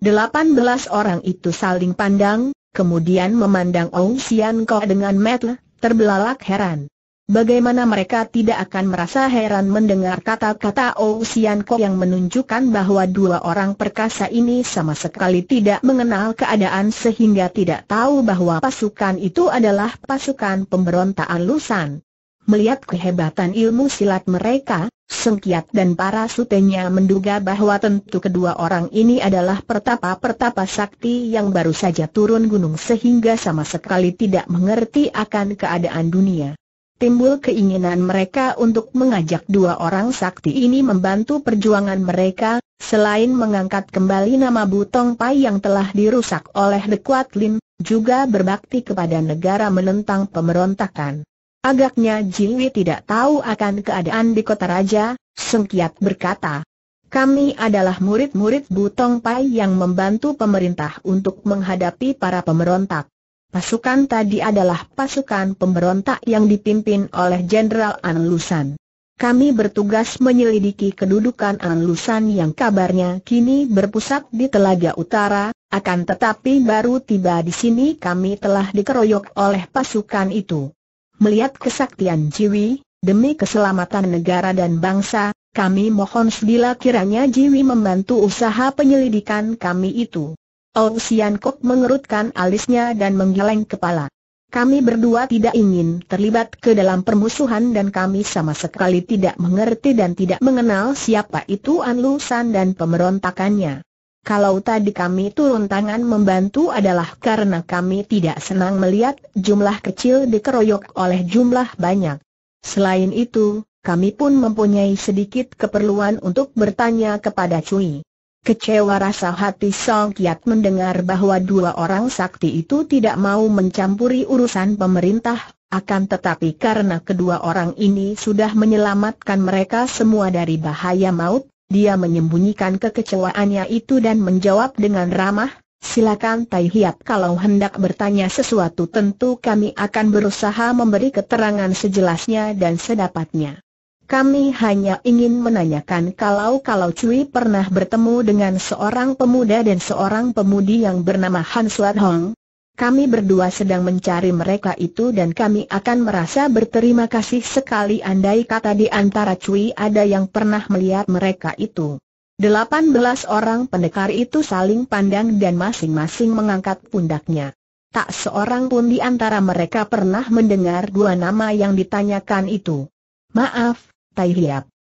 Delapan belas orang itu saling pandang, kemudian memandang Ong Sian Ko dengan metle, terbelalak heran. Bagaimana mereka tidak akan merasa heran mendengar kata-kata Ong Sian Ko yang menunjukkan bahwa dua orang perkasa ini sama sekali tidak mengenal keadaan sehingga tidak tahu bahwa pasukan itu adalah pasukan pemberontaan Lusan. Melihat kehebatan ilmu silat mereka, Sengkiat dan para sutenya menduga bahwa tentu kedua orang ini adalah pertapa-pertapa sakti yang baru saja turun gunung sehingga sama sekali tidak mengerti akan keadaan dunia. Timbul keinginan mereka untuk mengajak dua orang sakti ini membantu perjuangan mereka, selain mengangkat kembali nama Butong Pai yang telah dirusak oleh The Kuat Lim, juga berbakti kepada negara menentang pemberontakan. Agaknya Jiwi tidak tahu akan keadaan di kota raja, Sengkiat berkata. Kami adalah murid-murid Butong Pai yang membantu pemerintah untuk menghadapi para pemberontak. Pasukan tadi adalah pasukan pemberontak yang dipimpin oleh Jenderal An Lusan. Kami bertugas menyelidiki kedudukan An Lusan yang kabarnya kini berpusat di Telaga Utara, akan tetapi baru tiba di sini kami telah dikeroyok oleh pasukan itu melihat kesaktian Jiwi, demi keselamatan negara dan bangsa, kami mohon bila kiranya Jiwi membantu usaha penyelidikan kami itu. Oh Sian Kok mengerutkan alisnya dan menggeleng kepala. Kami berdua tidak ingin terlibat ke dalam permusuhan dan kami sama sekali tidak mengerti dan tidak mengenal siapa itu An Lu San dan pemberontakannya. Kalau tadi kami turun tangan membantu adalah karena kami tidak senang melihat jumlah kecil dikeroyok oleh jumlah banyak. Selain itu, kami pun mempunyai sedikit keperluan untuk bertanya kepada Cui. Kecewa rasa hati Song Kiat mendengar bahwa dua orang sakti itu tidak mau mencampuri urusan pemerintah, akan tetapi karena kedua orang ini sudah menyelamatkan mereka semua dari bahaya maut, dia menyembunyikan kekecewaannya itu dan menjawab dengan ramah, silakan Tai Hiap kalau hendak bertanya sesuatu tentu kami akan berusaha memberi keterangan sejelasnya dan sedapatnya. Kami hanya ingin menanyakan kalau-kalau Cui pernah bertemu dengan seorang pemuda dan seorang pemudi yang bernama Han Suat Hong, kami berdua sedang mencari mereka itu dan kami akan merasa berterima kasih sekali andai kata di antara cuy ada yang pernah melihat mereka itu. Delapan belas orang pendekar itu saling pandang dan masing-masing mengangkat pundaknya. Tak seorang pun di antara mereka pernah mendengar dua nama yang ditanyakan itu. Maaf, Tai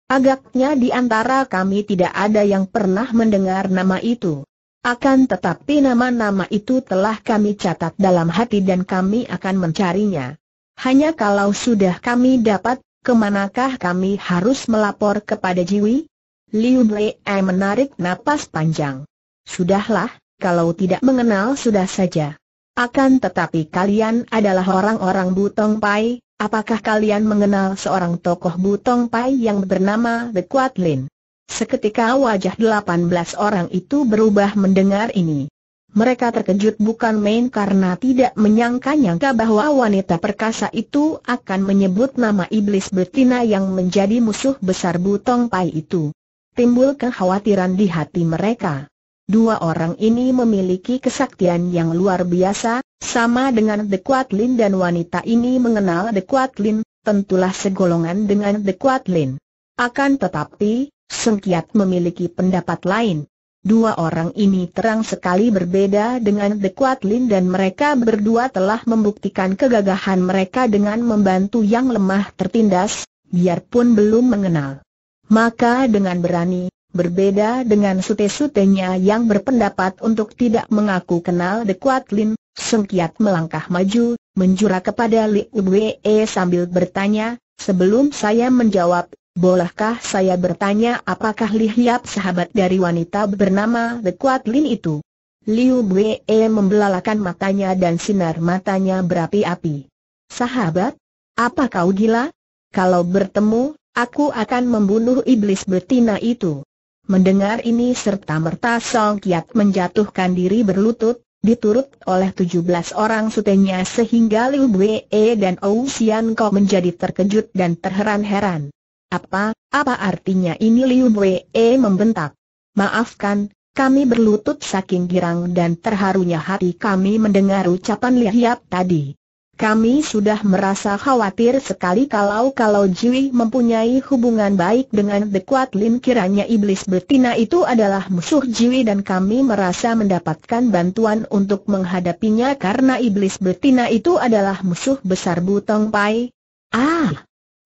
Agaknya di antara kami tidak ada yang pernah mendengar nama itu. Akan tetapi nama-nama itu telah kami catat dalam hati dan kami akan mencarinya. Hanya kalau sudah kami dapat, kemanakah kami harus melapor kepada Jiwi? Liu Blei menarik napas panjang. Sudahlah, kalau tidak mengenal sudah saja. Akan tetapi kalian adalah orang-orang Butong Pai, apakah kalian mengenal seorang tokoh Butong Pai yang bernama The Kuat Lin? Seketika wajah 18 orang itu berubah mendengar ini. Mereka terkejut bukan main karena tidak menyangka-nyangka bahwa wanita perkasa itu akan menyebut nama iblis betina yang menjadi musuh besar Butong Pai itu. Timbul kekhawatiran di hati mereka. Dua orang ini memiliki kesaktian yang luar biasa, sama dengan The Kuat Lin dan wanita ini mengenal The Kuat Lin, tentulah segolongan dengan The Kuat Lin. Akan tetapi, Sengkiat memiliki pendapat lain. Dua orang ini terang sekali berbeda dengan The Kuat Lin dan mereka berdua telah membuktikan kegagahan mereka dengan membantu yang lemah tertindas, biarpun belum mengenal. Maka dengan berani, berbeda dengan sute-sutenya yang berpendapat untuk tidak mengaku kenal The Kuat Lin, Sengkiat melangkah maju, menjura kepada Li Uwe sambil bertanya, sebelum saya menjawab, Bolehkah saya bertanya apakah Li Hiap sahabat dari wanita bernama The Kuat Lin itu? Liu Bue membelalakan matanya dan sinar matanya berapi-api. Sahabat? Apa kau gila? Kalau bertemu, aku akan membunuh iblis betina itu. Mendengar ini serta merta Song Kiat menjatuhkan diri berlutut, diturut oleh 17 orang sutenya sehingga Liu Bue dan Ou Kau menjadi terkejut dan terheran-heran. Apa, apa artinya ini Liu Wei e membentak? Maafkan, kami berlutut saking girang dan terharunya hati kami mendengar ucapan Li Hiap tadi. Kami sudah merasa khawatir sekali kalau-kalau Jui mempunyai hubungan baik dengan The Kuat Lin kiranya iblis betina itu adalah musuh Jui dan kami merasa mendapatkan bantuan untuk menghadapinya karena iblis betina itu adalah musuh besar Butong Pai. Ah,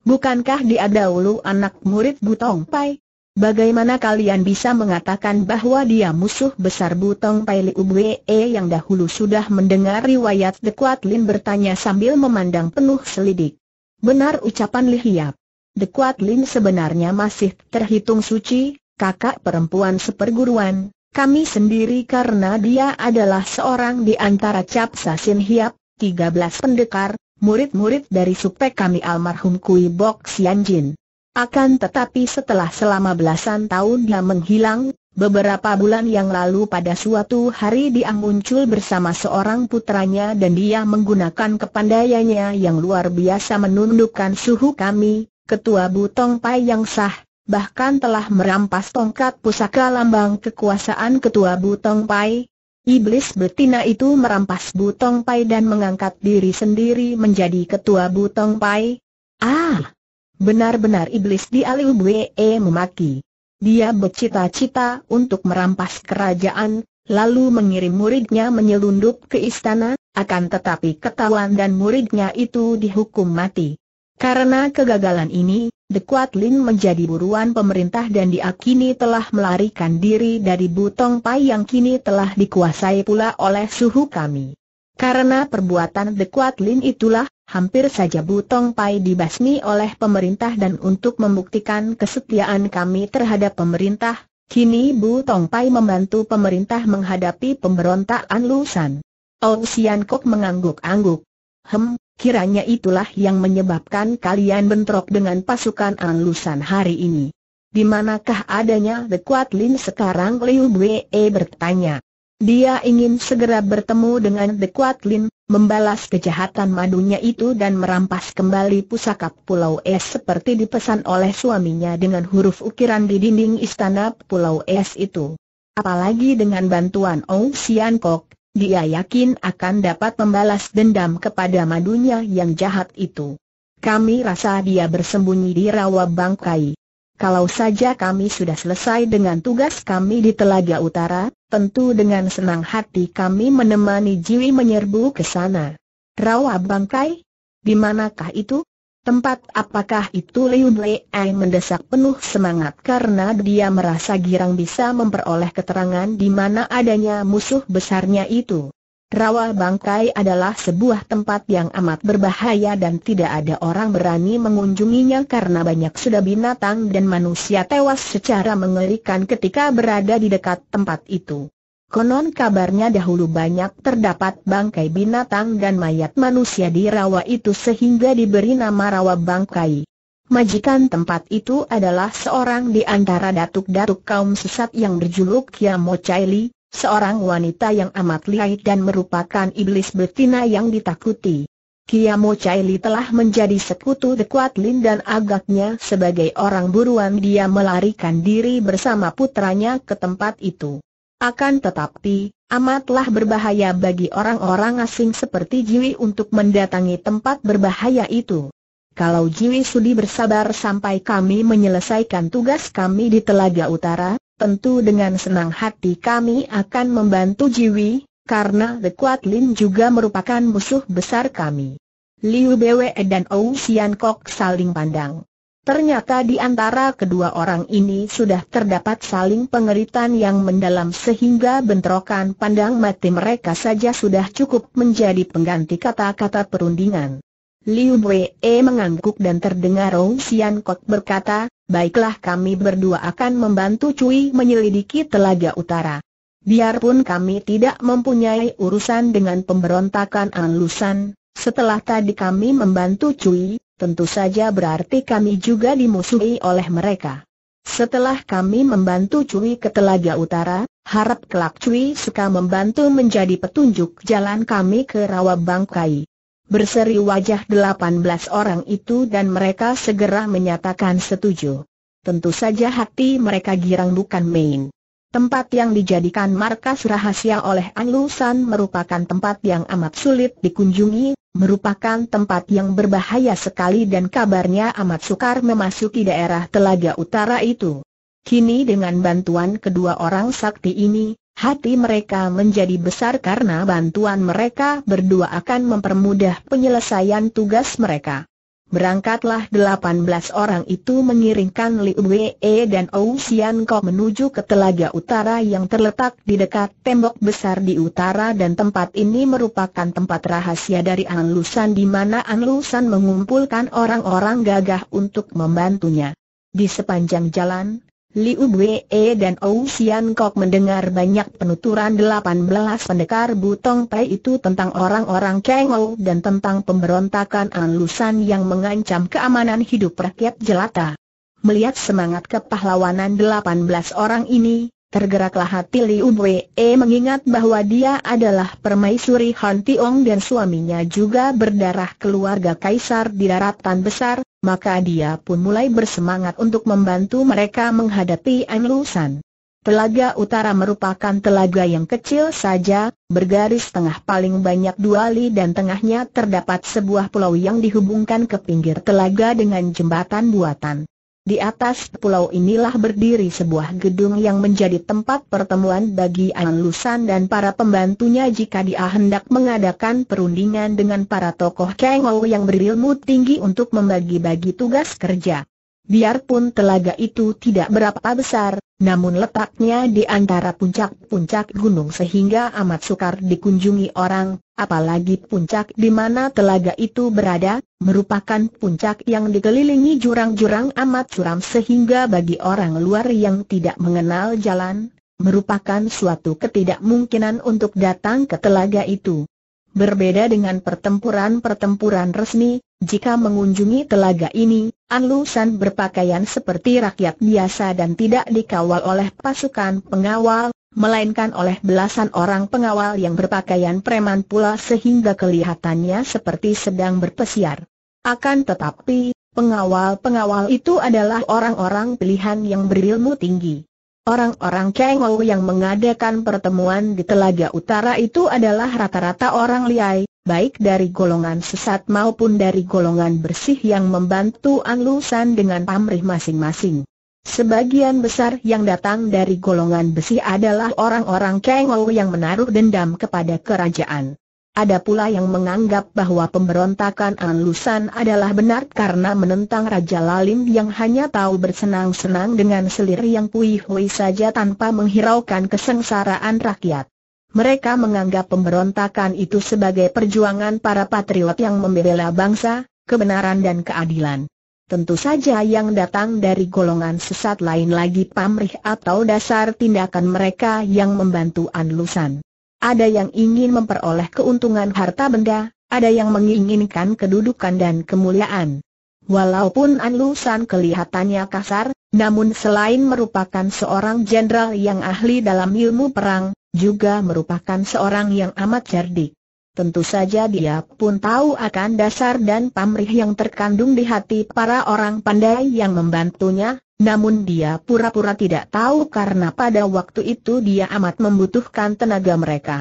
Bukankah dia dahulu anak murid Butong Pai? Bagaimana kalian bisa mengatakan bahwa dia musuh besar Butong Pai Liu Bue yang dahulu sudah mendengar riwayat The Kuat Lin bertanya sambil memandang penuh selidik. Benar ucapan Li Hiap. The Kuat Lin sebenarnya masih terhitung suci, kakak perempuan seperguruan, kami sendiri karena dia adalah seorang di antara Cap Sin Hiap, 13 pendekar, murid-murid dari supek kami almarhum Kui Bok Jin. Akan tetapi setelah selama belasan tahun dia menghilang, beberapa bulan yang lalu pada suatu hari dia muncul bersama seorang putranya dan dia menggunakan kepandaiannya yang luar biasa menundukkan suhu kami, ketua Butong Pai yang sah, bahkan telah merampas tongkat pusaka lambang kekuasaan ketua Butong Pai, Iblis betina itu merampas Butong Pai dan mengangkat diri sendiri menjadi ketua Butong Pai. Ah! Benar-benar iblis di Aliu Bwe memaki. Dia bercita-cita untuk merampas kerajaan, lalu mengirim muridnya menyelundup ke istana, akan tetapi ketahuan dan muridnya itu dihukum mati. Karena kegagalan ini, The Kuat Lin menjadi buruan pemerintah dan dia kini telah melarikan diri dari Butong Pai yang kini telah dikuasai pula oleh suhu kami. Karena perbuatan The Kuat Lin itulah, hampir saja Butong Pai dibasmi oleh pemerintah dan untuk membuktikan kesetiaan kami terhadap pemerintah, kini Butong Pai membantu pemerintah menghadapi pemberontakan Lusan. Ong Sian Kok mengangguk-angguk. Hem, Kiranya itulah yang menyebabkan kalian bentrok dengan pasukan Anglusan hari ini. Di manakah adanya The Kuat Lin sekarang? Liu Wei bertanya. Dia ingin segera bertemu dengan The Kuat Lin, membalas kejahatan madunya itu dan merampas kembali pusaka Pulau Es seperti dipesan oleh suaminya dengan huruf ukiran di dinding istana Pulau Es itu. Apalagi dengan bantuan Ong Sian Kok, dia yakin akan dapat membalas dendam kepada madunya yang jahat itu. Kami rasa dia bersembunyi di rawa bangkai. Kalau saja kami sudah selesai dengan tugas kami di Telaga Utara, tentu dengan senang hati kami menemani Jiwi menyerbu ke sana. Rawa bangkai? Di manakah itu? Tempat apakah itu Liun Lei mendesak penuh semangat karena dia merasa girang bisa memperoleh keterangan di mana adanya musuh besarnya itu. Rawa Bangkai adalah sebuah tempat yang amat berbahaya dan tidak ada orang berani mengunjunginya karena banyak sudah binatang dan manusia tewas secara mengerikan ketika berada di dekat tempat itu. Konon kabarnya dahulu banyak terdapat bangkai binatang dan mayat manusia di rawa itu sehingga diberi nama rawa bangkai. Majikan tempat itu adalah seorang di antara datuk-datuk kaum sesat yang berjuluk Kiamo Chaili, seorang wanita yang amat lihai dan merupakan iblis betina yang ditakuti. Kiamo Chaili telah menjadi sekutu dekuat Lin dan agaknya sebagai orang buruan dia melarikan diri bersama putranya ke tempat itu. Akan tetapi, amatlah berbahaya bagi orang-orang asing seperti Jiwi untuk mendatangi tempat berbahaya itu. Kalau Jiwi Sudi bersabar sampai kami menyelesaikan tugas kami di Telaga Utara, tentu dengan senang hati kami akan membantu Jiwi, karena The Kuat Lin juga merupakan musuh besar kami. Liu Bwe dan Ou Sian Kok saling pandang. Ternyata di antara kedua orang ini sudah terdapat saling pengeritan yang mendalam sehingga bentrokan pandang mati mereka saja sudah cukup menjadi pengganti kata-kata perundingan. Liu Wei mengangguk dan terdengar Rong Sian Kok berkata, Baiklah kami berdua akan membantu Cui menyelidiki Telaga Utara. Biarpun kami tidak mempunyai urusan dengan pemberontakan Anlusan, setelah tadi kami membantu Cui, tentu saja berarti kami juga dimusuhi oleh mereka. Setelah kami membantu Cui ke Telaga Utara, harap kelak Cui suka membantu menjadi petunjuk jalan kami ke Rawa Bangkai. Berseri wajah 18 orang itu dan mereka segera menyatakan setuju. Tentu saja hati mereka girang bukan main. Tempat yang dijadikan markas rahasia oleh Anglusan merupakan tempat yang amat sulit dikunjungi, merupakan tempat yang berbahaya sekali dan kabarnya amat sukar memasuki daerah telaga utara itu. Kini dengan bantuan kedua orang sakti ini, hati mereka menjadi besar karena bantuan mereka berdua akan mempermudah penyelesaian tugas mereka. Berangkatlah delapan belas orang itu mengiringkan Li Wei dan Ou Sian Kok menuju ke telaga utara yang terletak di dekat tembok besar di utara dan tempat ini merupakan tempat rahasia dari An Lusan di mana An Lusan mengumpulkan orang-orang gagah untuk membantunya. Di sepanjang jalan, Liu Wei e dan Ou Sian Kok mendengar banyak penuturan 18 pendekar Butong Pai itu tentang orang-orang Kang Ou dan tentang pemberontakan Anlusan yang mengancam keamanan hidup rakyat jelata. Melihat semangat kepahlawanan 18 orang ini, Tergeraklah hati Liu Wei e mengingat bahwa dia adalah permaisuri Han Tiong dan suaminya juga berdarah keluarga kaisar di daratan besar, maka dia pun mulai bersemangat untuk membantu mereka menghadapi Anlusan. Telaga utara merupakan telaga yang kecil saja, bergaris tengah paling banyak dua li dan tengahnya terdapat sebuah pulau yang dihubungkan ke pinggir telaga dengan jembatan buatan. Di atas pulau inilah berdiri sebuah gedung yang menjadi tempat pertemuan bagi An Lusan dan para pembantunya jika dia hendak mengadakan perundingan dengan para tokoh Kengou yang berilmu tinggi untuk membagi-bagi tugas kerja. Biarpun telaga itu tidak berapa besar, namun letaknya di antara puncak-puncak gunung sehingga amat sukar dikunjungi orang, Apalagi puncak di mana telaga itu berada, merupakan puncak yang dikelilingi jurang-jurang amat curam sehingga bagi orang luar yang tidak mengenal jalan, merupakan suatu ketidakmungkinan untuk datang ke telaga itu. Berbeda dengan pertempuran-pertempuran resmi, jika mengunjungi telaga ini, Anlusan berpakaian seperti rakyat biasa dan tidak dikawal oleh pasukan pengawal, melainkan oleh belasan orang pengawal yang berpakaian preman pula sehingga kelihatannya seperti sedang berpesiar. Akan tetapi, pengawal-pengawal itu adalah orang-orang pilihan yang berilmu tinggi. Orang-orang Kengou yang mengadakan pertemuan di Telaga Utara itu adalah rata-rata orang liai, baik dari golongan sesat maupun dari golongan bersih yang membantu Anlusan dengan pamrih masing-masing. Sebagian besar yang datang dari golongan besi adalah orang-orang Kengou yang menaruh dendam kepada kerajaan. Ada pula yang menganggap bahwa pemberontakan Anlusan adalah benar karena menentang Raja Lalim yang hanya tahu bersenang-senang dengan selir yang puih-puih saja tanpa menghiraukan kesengsaraan rakyat. Mereka menganggap pemberontakan itu sebagai perjuangan para patriot yang membela bangsa, kebenaran dan keadilan. Tentu saja yang datang dari golongan sesat lain lagi pamrih atau dasar tindakan mereka yang membantu Anlusan. Ada yang ingin memperoleh keuntungan harta benda, ada yang menginginkan kedudukan dan kemuliaan. Walaupun Anlusan kelihatannya kasar, namun selain merupakan seorang jenderal yang ahli dalam ilmu perang, juga merupakan seorang yang amat cerdik. Tentu saja dia pun tahu akan dasar dan pamrih yang terkandung di hati para orang pandai yang membantunya, namun dia pura-pura tidak tahu karena pada waktu itu dia amat membutuhkan tenaga mereka.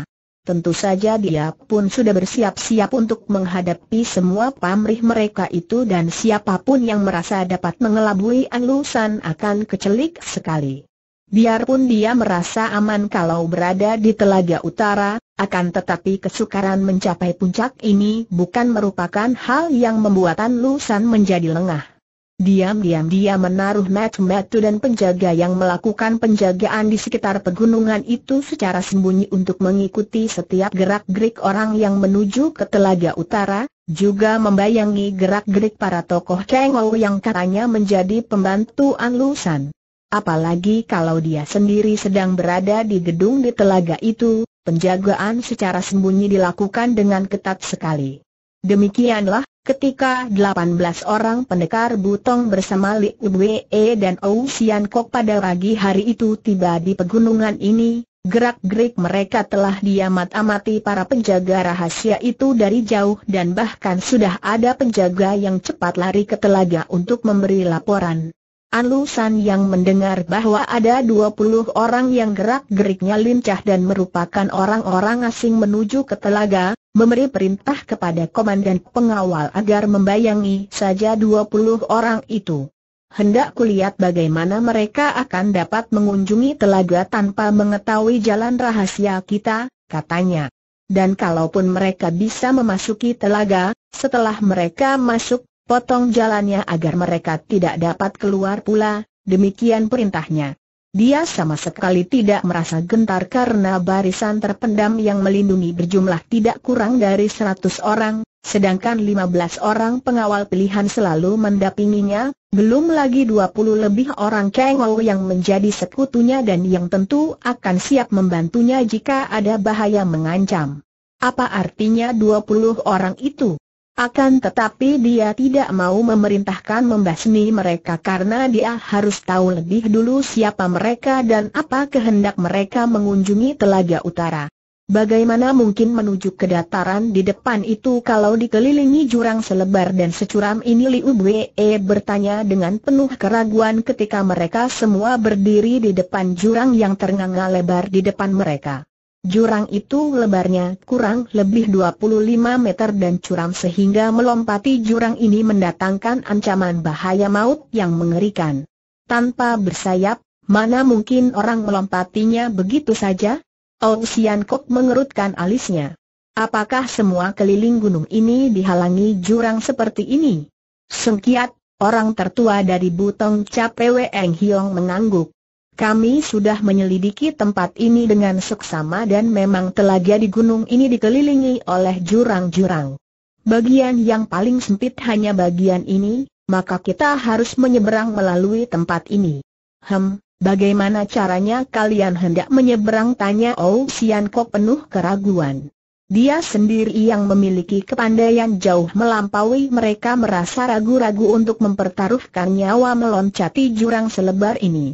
Tentu saja dia pun sudah bersiap-siap untuk menghadapi semua pamrih mereka itu dan siapapun yang merasa dapat mengelabui Anglusan akan kecelik sekali. Biarpun dia merasa aman kalau berada di Telaga Utara, akan tetapi kesukaran mencapai puncak ini bukan merupakan hal yang membuatan Lusan menjadi lengah. Diam-diam dia menaruh metu-metu dan penjaga yang melakukan penjagaan di sekitar pegunungan itu secara sembunyi untuk mengikuti setiap gerak-gerik orang yang menuju ke Telaga Utara, juga membayangi gerak-gerik para tokoh Kengou yang katanya menjadi pembantu An Lusan. Apalagi kalau dia sendiri sedang berada di gedung di telaga itu, penjagaan secara sembunyi dilakukan dengan ketat sekali. Demikianlah, ketika 18 orang pendekar butong bersama Li Wei dan Ou Sian Kok pada pagi hari itu tiba di pegunungan ini, gerak-gerik mereka telah diamat-amati para penjaga rahasia itu dari jauh dan bahkan sudah ada penjaga yang cepat lari ke telaga untuk memberi laporan. Lu San yang mendengar bahwa ada 20 orang yang gerak-geriknya lincah dan merupakan orang-orang asing menuju ke telaga, memberi perintah kepada komandan pengawal agar membayangi saja 20 orang itu. Hendak kulihat bagaimana mereka akan dapat mengunjungi telaga tanpa mengetahui jalan rahasia kita, katanya. Dan kalaupun mereka bisa memasuki telaga, setelah mereka masuk, Potong jalannya agar mereka tidak dapat keluar pula, demikian perintahnya. Dia sama sekali tidak merasa gentar karena barisan terpendam yang melindungi berjumlah tidak kurang dari 100 orang, sedangkan 15 orang pengawal pilihan selalu mendapinginya, belum lagi 20 lebih orang Kengou yang menjadi sekutunya dan yang tentu akan siap membantunya jika ada bahaya mengancam. Apa artinya 20 orang itu? Akan tetapi dia tidak mau memerintahkan membasmi mereka karena dia harus tahu lebih dulu siapa mereka dan apa kehendak mereka mengunjungi Telaga Utara. Bagaimana mungkin menuju ke dataran di depan itu kalau dikelilingi jurang selebar dan securam ini Liu Wei bertanya dengan penuh keraguan ketika mereka semua berdiri di depan jurang yang ternganga lebar di depan mereka. Jurang itu lebarnya kurang lebih 25 meter dan curam sehingga melompati jurang ini mendatangkan ancaman bahaya maut yang mengerikan. Tanpa bersayap, mana mungkin orang melompatinya begitu saja? Sian Kok mengerutkan alisnya. Apakah semua keliling gunung ini dihalangi jurang seperti ini? Sengkiat, orang tertua dari Butong Cape Eng Hiong mengangguk. Kami sudah menyelidiki tempat ini dengan seksama dan memang telaga di gunung ini dikelilingi oleh jurang-jurang. Bagian yang paling sempit hanya bagian ini, maka kita harus menyeberang melalui tempat ini. Hem, bagaimana caranya kalian hendak menyeberang tanya Ou Sian Kok penuh keraguan. Dia sendiri yang memiliki kepandaian jauh melampaui mereka merasa ragu-ragu untuk mempertaruhkan nyawa meloncati jurang selebar ini.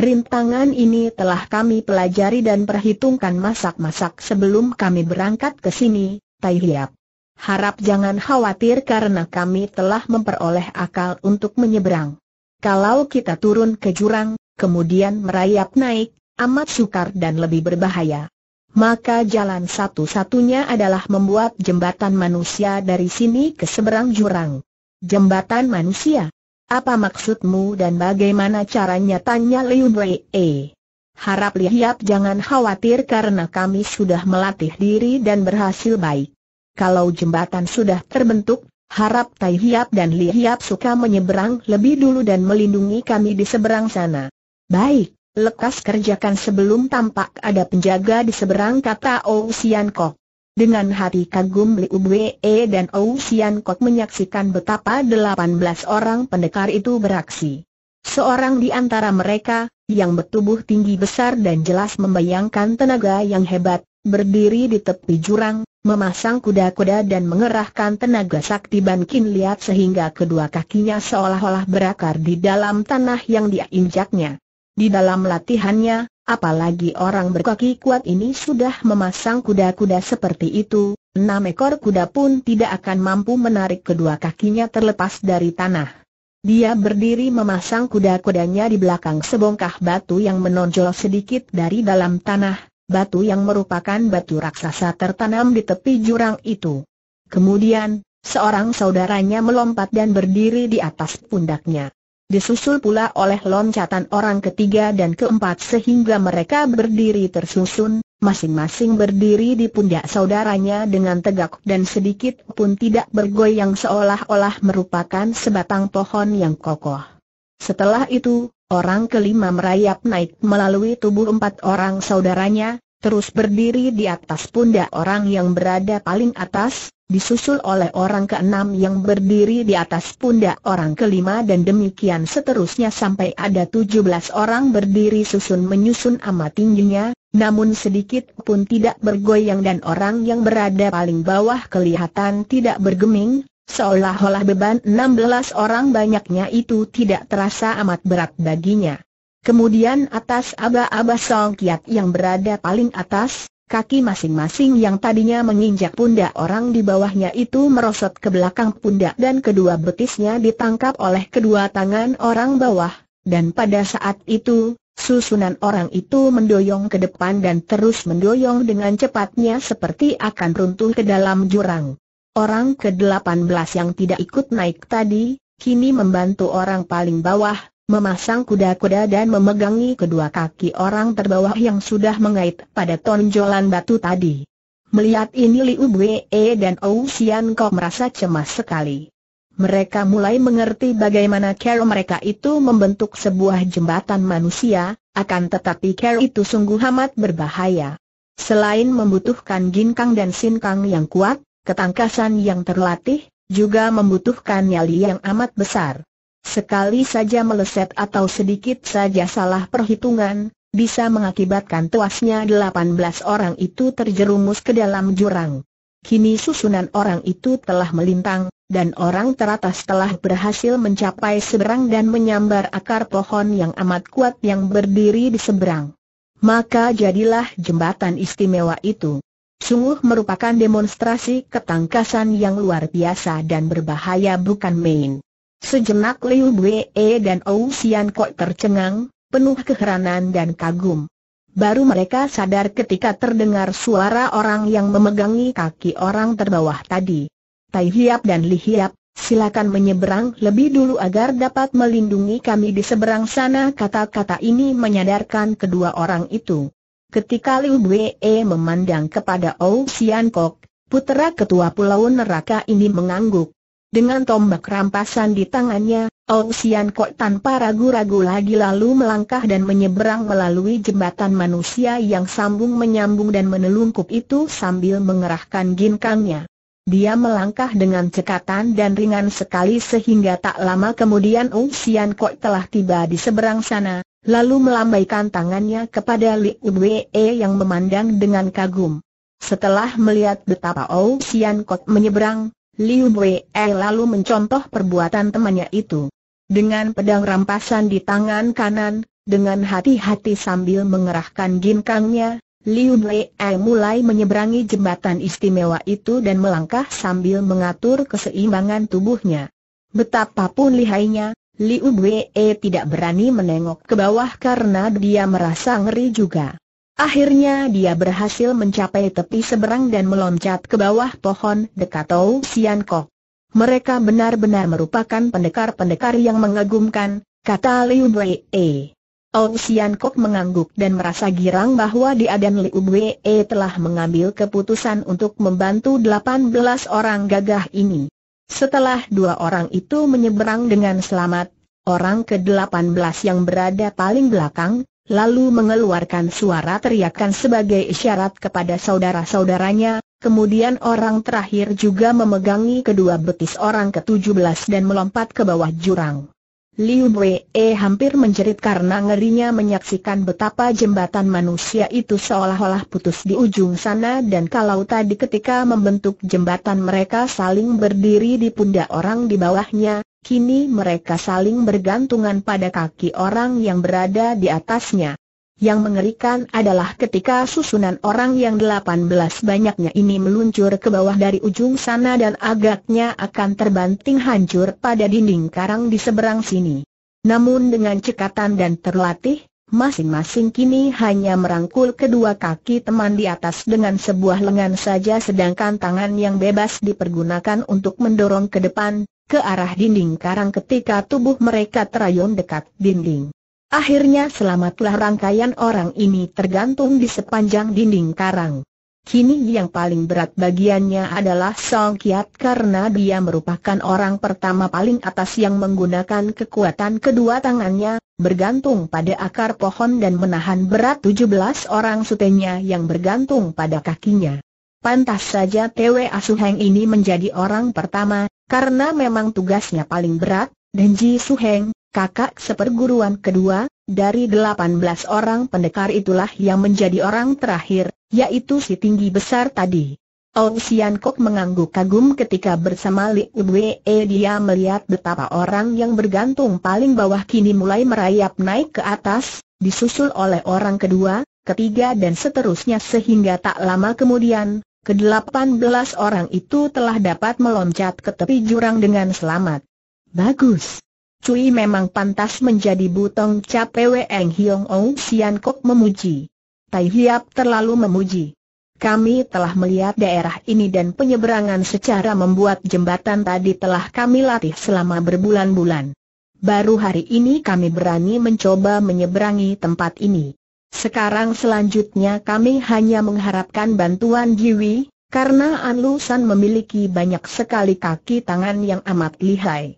Rintangan ini telah kami pelajari dan perhitungkan masak-masak sebelum kami berangkat ke sini, Tai Hiap. Harap jangan khawatir karena kami telah memperoleh akal untuk menyeberang. Kalau kita turun ke jurang, kemudian merayap naik, amat sukar dan lebih berbahaya. Maka jalan satu-satunya adalah membuat jembatan manusia dari sini ke seberang jurang. Jembatan manusia? Apa maksudmu dan bagaimana caranya tanya Liu Wei? E? Harap lihat jangan khawatir karena kami sudah melatih diri dan berhasil baik. Kalau jembatan sudah terbentuk, harap Tai Hiap dan Li Hiap suka menyeberang lebih dulu dan melindungi kami di seberang sana. Baik, lekas kerjakan sebelum tampak ada penjaga di seberang kata Ou Kok. Dengan hati kagum Liu e dan Ou Sian Kok menyaksikan betapa 18 orang pendekar itu beraksi. Seorang di antara mereka, yang bertubuh tinggi besar dan jelas membayangkan tenaga yang hebat, berdiri di tepi jurang, memasang kuda-kuda dan mengerahkan tenaga sakti Bankin Liat sehingga kedua kakinya seolah-olah berakar di dalam tanah yang diinjaknya. Di dalam latihannya, apalagi orang berkaki kuat ini sudah memasang kuda-kuda seperti itu, enam ekor kuda pun tidak akan mampu menarik kedua kakinya terlepas dari tanah. Dia berdiri memasang kuda-kudanya di belakang sebongkah batu yang menonjol sedikit dari dalam tanah, batu yang merupakan batu raksasa tertanam di tepi jurang itu. Kemudian, seorang saudaranya melompat dan berdiri di atas pundaknya disusul pula oleh loncatan orang ketiga dan keempat sehingga mereka berdiri tersusun, masing-masing berdiri di pundak saudaranya dengan tegak dan sedikit pun tidak bergoyang seolah-olah merupakan sebatang pohon yang kokoh. Setelah itu, orang kelima merayap naik melalui tubuh empat orang saudaranya, terus berdiri di atas pundak orang yang berada paling atas, disusul oleh orang keenam yang berdiri di atas pundak orang kelima dan demikian seterusnya sampai ada tujuh belas orang berdiri susun menyusun amat tingginya, namun sedikit pun tidak bergoyang dan orang yang berada paling bawah kelihatan tidak bergeming, seolah-olah beban enam belas orang banyaknya itu tidak terasa amat berat baginya. Kemudian atas aba-aba Song Kiat yang berada paling atas, Kaki masing-masing yang tadinya menginjak pundak orang di bawahnya itu merosot ke belakang pundak dan kedua betisnya ditangkap oleh kedua tangan orang bawah, dan pada saat itu, susunan orang itu mendoyong ke depan dan terus mendoyong dengan cepatnya seperti akan runtuh ke dalam jurang. Orang ke-18 yang tidak ikut naik tadi, kini membantu orang paling bawah, memasang kuda-kuda dan memegangi kedua kaki orang terbawah yang sudah mengait pada tonjolan batu tadi. Melihat ini Liu Bwe dan Ou Xian Kok merasa cemas sekali. Mereka mulai mengerti bagaimana karo mereka itu membentuk sebuah jembatan manusia, akan tetapi karo itu sungguh amat berbahaya. Selain membutuhkan ginkang dan sinkang yang kuat, ketangkasan yang terlatih, juga membutuhkan nyali yang amat besar. Sekali saja meleset atau sedikit saja salah perhitungan, bisa mengakibatkan tuasnya 18 orang itu terjerumus ke dalam jurang. Kini susunan orang itu telah melintang, dan orang teratas telah berhasil mencapai seberang dan menyambar akar pohon yang amat kuat yang berdiri di seberang. Maka jadilah jembatan istimewa itu. Sungguh merupakan demonstrasi ketangkasan yang luar biasa dan berbahaya bukan main. Sejenak Liu e dan Ou Sian Kok tercengang, penuh keheranan dan kagum. Baru mereka sadar ketika terdengar suara orang yang memegangi kaki orang terbawah tadi. Tai Hiap dan Li Hiap, silakan menyeberang lebih dulu agar dapat melindungi kami di seberang sana kata-kata ini menyadarkan kedua orang itu. Ketika Liu e memandang kepada Ou Sian Kok, putera ketua pulau neraka ini mengangguk. Dengan tombak rampasan di tangannya, Sian Kok tanpa ragu-ragu lagi lalu melangkah dan menyeberang melalui jembatan manusia yang sambung menyambung dan menelungkup itu sambil mengerahkan ginkangnya. Dia melangkah dengan cekatan dan ringan sekali sehingga tak lama kemudian Sian Kok telah tiba di seberang sana, lalu melambaikan tangannya kepada Li Uwe yang memandang dengan kagum. Setelah melihat betapa Sian Kok menyeberang, Liu Wei lalu mencontoh perbuatan temannya itu. Dengan pedang rampasan di tangan kanan, dengan hati-hati sambil mengerahkan ginkangnya, Liu Wei mulai menyeberangi jembatan istimewa itu dan melangkah sambil mengatur keseimbangan tubuhnya. Betapapun lihainya, Liu Wei e tidak berani menengok ke bawah karena dia merasa ngeri juga. Akhirnya dia berhasil mencapai tepi seberang dan meloncat ke bawah pohon dekat Tau Sian Kok. Mereka benar-benar merupakan pendekar-pendekar yang mengagumkan, kata Liu Wei. Tau Sian Kok mengangguk dan merasa girang bahwa dia dan Liu Wei telah mengambil keputusan untuk membantu 18 orang gagah ini. Setelah dua orang itu menyeberang dengan selamat, orang ke-18 yang berada paling belakang, lalu mengeluarkan suara teriakan sebagai isyarat kepada saudara-saudaranya, kemudian orang terakhir juga memegangi kedua betis orang ke-17 dan melompat ke bawah jurang. Liu Wei hampir menjerit karena ngerinya menyaksikan betapa jembatan manusia itu seolah-olah putus di ujung sana dan kalau tadi ketika membentuk jembatan mereka saling berdiri di pundak orang di bawahnya, kini mereka saling bergantungan pada kaki orang yang berada di atasnya. Yang mengerikan adalah ketika susunan orang yang 18 banyaknya ini meluncur ke bawah dari ujung sana dan agaknya akan terbanting hancur pada dinding karang di seberang sini. Namun dengan cekatan dan terlatih, masing-masing kini hanya merangkul kedua kaki teman di atas dengan sebuah lengan saja sedangkan tangan yang bebas dipergunakan untuk mendorong ke depan, ke arah dinding karang ketika tubuh mereka terayun dekat dinding. Akhirnya selamatlah rangkaian orang ini tergantung di sepanjang dinding karang. Kini yang paling berat bagiannya adalah Song Kiat karena dia merupakan orang pertama paling atas yang menggunakan kekuatan kedua tangannya, bergantung pada akar pohon dan menahan berat 17 orang sutenya yang bergantung pada kakinya. Pantas saja TW Asuheng ini menjadi orang pertama, karena memang tugasnya paling berat, dan Ji Suheng, kakak seperguruan kedua, dari 18 orang pendekar itulah yang menjadi orang terakhir, yaitu si tinggi besar tadi. Ong Sian Kok mengangguk kagum ketika bersama Li Wee dia melihat betapa orang yang bergantung paling bawah kini mulai merayap naik ke atas, disusul oleh orang kedua, ketiga dan seterusnya sehingga tak lama kemudian, Kedelapan belas orang itu telah dapat meloncat ke tepi jurang dengan selamat. Bagus. Cui memang pantas menjadi butong capewe Eng Hiong Ong Sian Kok memuji. Tai Hiap terlalu memuji. Kami telah melihat daerah ini dan penyeberangan secara membuat jembatan tadi telah kami latih selama berbulan-bulan. Baru hari ini kami berani mencoba menyeberangi tempat ini. Sekarang selanjutnya kami hanya mengharapkan bantuan Jiwi, karena Anlusan memiliki banyak sekali kaki tangan yang amat lihai.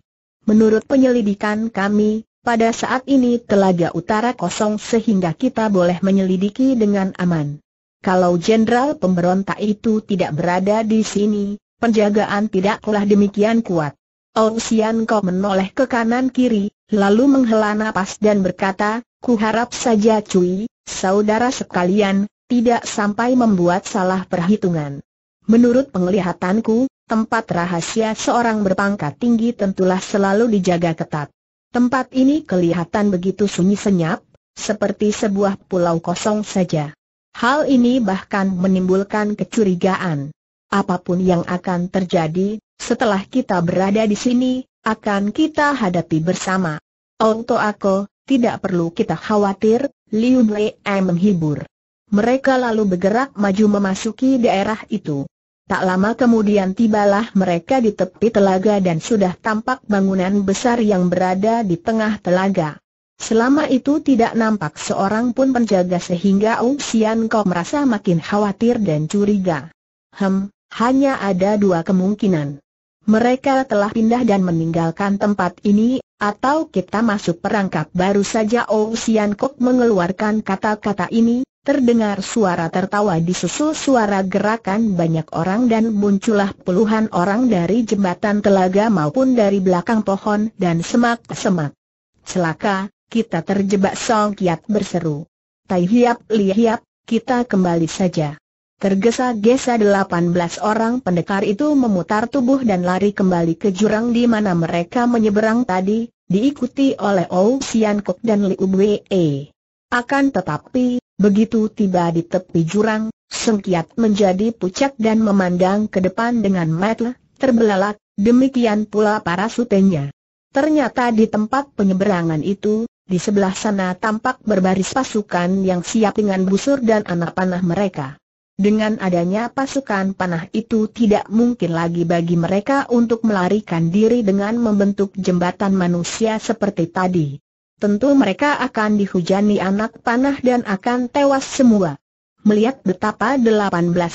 Menurut penyelidikan kami, pada saat ini telaga utara kosong sehingga kita boleh menyelidiki dengan aman. Kalau jenderal pemberontak itu tidak berada di sini, penjagaan tidaklah demikian kuat. Ousian kau menoleh ke kanan kiri, lalu menghela nafas dan berkata, ku harap saja cuy, Saudara sekalian, tidak sampai membuat salah perhitungan. Menurut penglihatanku, tempat rahasia seorang berpangkat tinggi tentulah selalu dijaga ketat. Tempat ini kelihatan begitu sunyi senyap, seperti sebuah pulau kosong saja. Hal ini bahkan menimbulkan kecurigaan. Apapun yang akan terjadi, setelah kita berada di sini, akan kita hadapi bersama. Onto aku, tidak perlu kita khawatir, Liu Bei menghibur. Mereka lalu bergerak maju memasuki daerah itu. Tak lama kemudian tibalah mereka di tepi telaga dan sudah tampak bangunan besar yang berada di tengah telaga. Selama itu tidak nampak seorang pun penjaga sehingga Sian Kau merasa makin khawatir dan curiga. Hem, hanya ada dua kemungkinan. Mereka telah pindah dan meninggalkan tempat ini atau kita masuk perangkap baru saja Oh Sian Kok mengeluarkan kata-kata ini, terdengar suara tertawa disusul suara gerakan banyak orang dan muncullah puluhan orang dari jembatan telaga maupun dari belakang pohon dan semak-semak. Celaka, kita terjebak Song Kiat berseru. Tai Hiap Li Hiap, kita kembali saja. Tergesa-gesa 18 orang pendekar itu memutar tubuh dan lari kembali ke jurang di mana mereka menyeberang tadi, diikuti oleh Ou Sian Kok dan Liu Wei. Akan tetapi, begitu tiba di tepi jurang, Sengkiat menjadi pucat dan memandang ke depan dengan mata terbelalak, demikian pula para sutenya. Ternyata di tempat penyeberangan itu, di sebelah sana tampak berbaris pasukan yang siap dengan busur dan anak panah mereka. Dengan adanya pasukan panah itu tidak mungkin lagi bagi mereka untuk melarikan diri dengan membentuk jembatan manusia seperti tadi. Tentu mereka akan dihujani anak panah dan akan tewas semua. Melihat betapa 18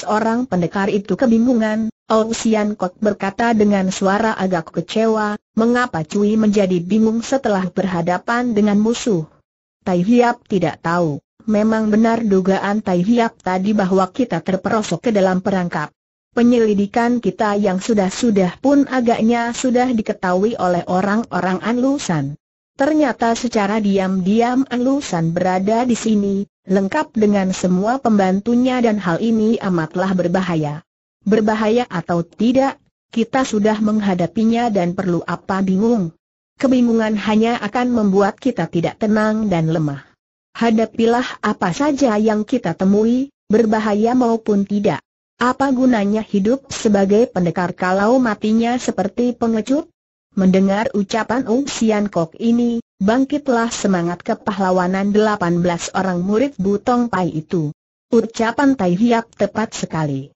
orang pendekar itu kebingungan, Ousian Kot berkata dengan suara agak kecewa, mengapa Cui menjadi bingung setelah berhadapan dengan musuh? Tai Hiap tidak tahu memang benar dugaan Tai Hiap tadi bahwa kita terperosok ke dalam perangkap. Penyelidikan kita yang sudah-sudah pun agaknya sudah diketahui oleh orang-orang Anlusan. Ternyata secara diam-diam Anlusan berada di sini, lengkap dengan semua pembantunya dan hal ini amatlah berbahaya. Berbahaya atau tidak, kita sudah menghadapinya dan perlu apa bingung. Kebingungan hanya akan membuat kita tidak tenang dan lemah hadapilah apa saja yang kita temui, berbahaya maupun tidak. Apa gunanya hidup sebagai pendekar kalau matinya seperti pengecut? Mendengar ucapan Ung Sian Kok ini, bangkitlah semangat kepahlawanan 18 orang murid Butong Pai itu. Ucapan Tai Hiap tepat sekali.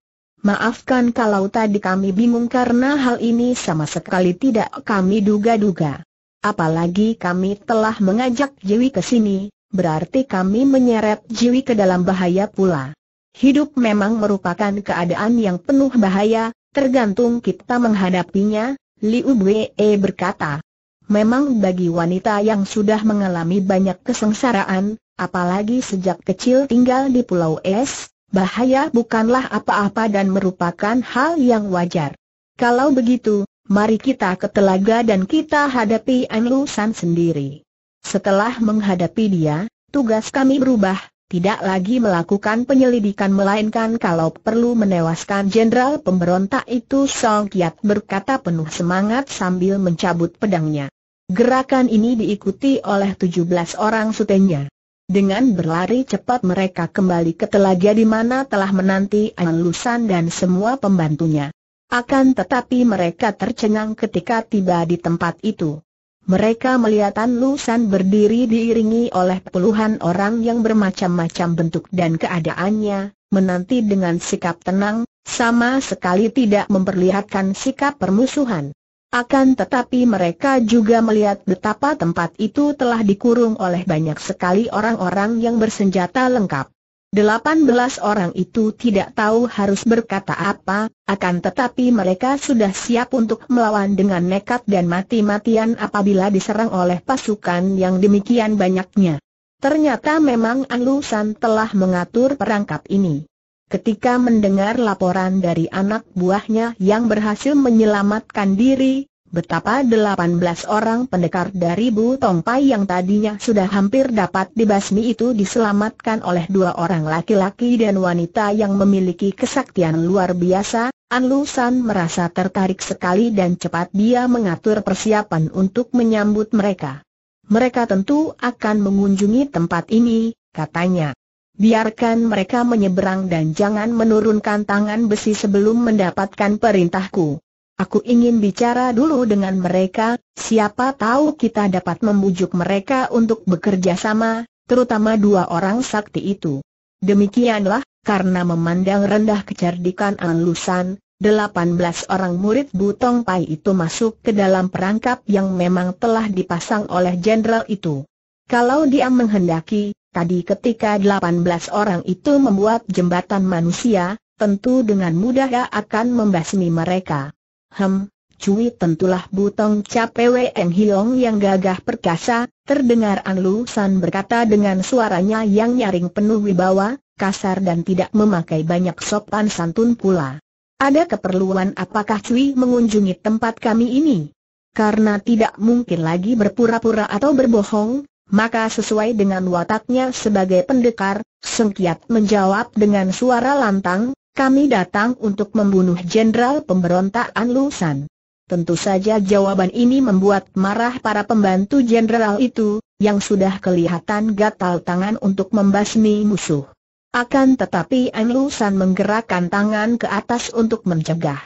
Maafkan kalau tadi kami bingung karena hal ini sama sekali tidak kami duga-duga. Apalagi kami telah mengajak Jiwi ke sini, berarti kami menyeret Jiwi ke dalam bahaya pula. Hidup memang merupakan keadaan yang penuh bahaya, tergantung kita menghadapinya, Liu Wei e berkata. Memang bagi wanita yang sudah mengalami banyak kesengsaraan, apalagi sejak kecil tinggal di Pulau Es, bahaya bukanlah apa-apa dan merupakan hal yang wajar. Kalau begitu, mari kita ke telaga dan kita hadapi San sendiri. Setelah menghadapi dia, tugas kami berubah, tidak lagi melakukan penyelidikan melainkan kalau perlu menewaskan jenderal pemberontak itu Song Kiat berkata penuh semangat sambil mencabut pedangnya. Gerakan ini diikuti oleh 17 orang sutenya. Dengan berlari cepat mereka kembali ke telaga di mana telah menanti An Lusan dan semua pembantunya. Akan tetapi mereka tercengang ketika tiba di tempat itu. Mereka melihat Tan Lusan berdiri diiringi oleh puluhan orang yang bermacam-macam bentuk dan keadaannya, menanti dengan sikap tenang, sama sekali tidak memperlihatkan sikap permusuhan. Akan tetapi mereka juga melihat betapa tempat itu telah dikurung oleh banyak sekali orang-orang yang bersenjata lengkap. Delapan belas orang itu tidak tahu harus berkata apa, akan tetapi mereka sudah siap untuk melawan dengan nekat dan mati-matian apabila diserang oleh pasukan yang demikian banyaknya. Ternyata memang Anlusan telah mengatur perangkap ini. Ketika mendengar laporan dari anak buahnya yang berhasil menyelamatkan diri, betapa 18 orang pendekar dari Bu Tongpai yang tadinya sudah hampir dapat dibasmi itu diselamatkan oleh dua orang laki-laki dan wanita yang memiliki kesaktian luar biasa, An Lusan merasa tertarik sekali dan cepat dia mengatur persiapan untuk menyambut mereka. Mereka tentu akan mengunjungi tempat ini, katanya. Biarkan mereka menyeberang dan jangan menurunkan tangan besi sebelum mendapatkan perintahku. Aku ingin bicara dulu dengan mereka, siapa tahu kita dapat membujuk mereka untuk bekerja sama, terutama dua orang sakti itu. Demikianlah, karena memandang rendah kecerdikan An Lusan, 18 orang murid Butong Pai itu masuk ke dalam perangkap yang memang telah dipasang oleh jenderal itu. Kalau dia menghendaki, tadi ketika 18 orang itu membuat jembatan manusia, tentu dengan mudah akan membasmi mereka. Hem, Cui tentulah butong Wen Hiong yang gagah perkasa, terdengar An Lu San berkata dengan suaranya yang nyaring penuh wibawa, kasar dan tidak memakai banyak sopan santun pula. Ada keperluan apakah Cui mengunjungi tempat kami ini? Karena tidak mungkin lagi berpura-pura atau berbohong, maka sesuai dengan wataknya sebagai pendekar, Sengkiat menjawab dengan suara lantang, kami datang untuk membunuh Jenderal Pemberontak An Lusan. Tentu saja jawaban ini membuat marah para pembantu jenderal itu, yang sudah kelihatan gatal tangan untuk membasmi musuh. Akan tetapi An Lusan menggerakkan tangan ke atas untuk mencegah.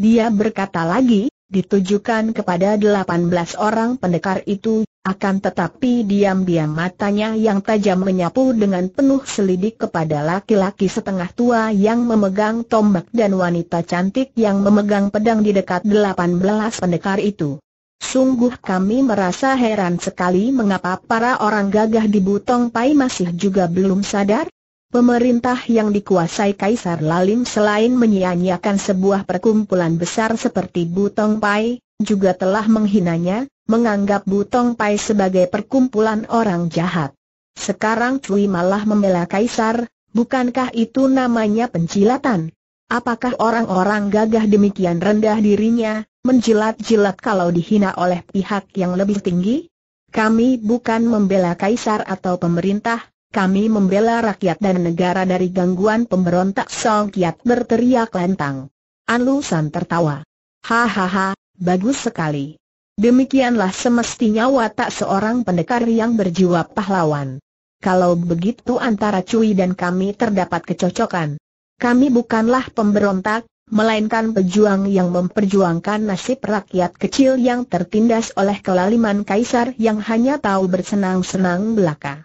Dia berkata lagi, ditujukan kepada 18 orang pendekar itu akan tetapi diam-diam matanya yang tajam menyapu dengan penuh selidik kepada laki-laki setengah tua yang memegang tombak dan wanita cantik yang memegang pedang di dekat delapan belas pendekar itu. Sungguh kami merasa heran sekali mengapa para orang gagah di Butong Pai masih juga belum sadar. Pemerintah yang dikuasai Kaisar Lalim selain menyia-nyiakan sebuah perkumpulan besar seperti Butong Pai, juga telah menghinanya, menganggap Butong Pai sebagai perkumpulan orang jahat. Sekarang Cui malah membela Kaisar, bukankah itu namanya pencilatan? Apakah orang-orang gagah demikian rendah dirinya, menjilat-jilat kalau dihina oleh pihak yang lebih tinggi? Kami bukan membela Kaisar atau pemerintah, kami membela rakyat dan negara dari gangguan pemberontak Song Kiat berteriak lantang. An Lusan tertawa. Hahaha, bagus sekali. Demikianlah semestinya watak seorang pendekar yang berjiwa pahlawan. Kalau begitu antara Cui dan kami terdapat kecocokan. Kami bukanlah pemberontak, melainkan pejuang yang memperjuangkan nasib rakyat kecil yang tertindas oleh kelaliman kaisar yang hanya tahu bersenang-senang belaka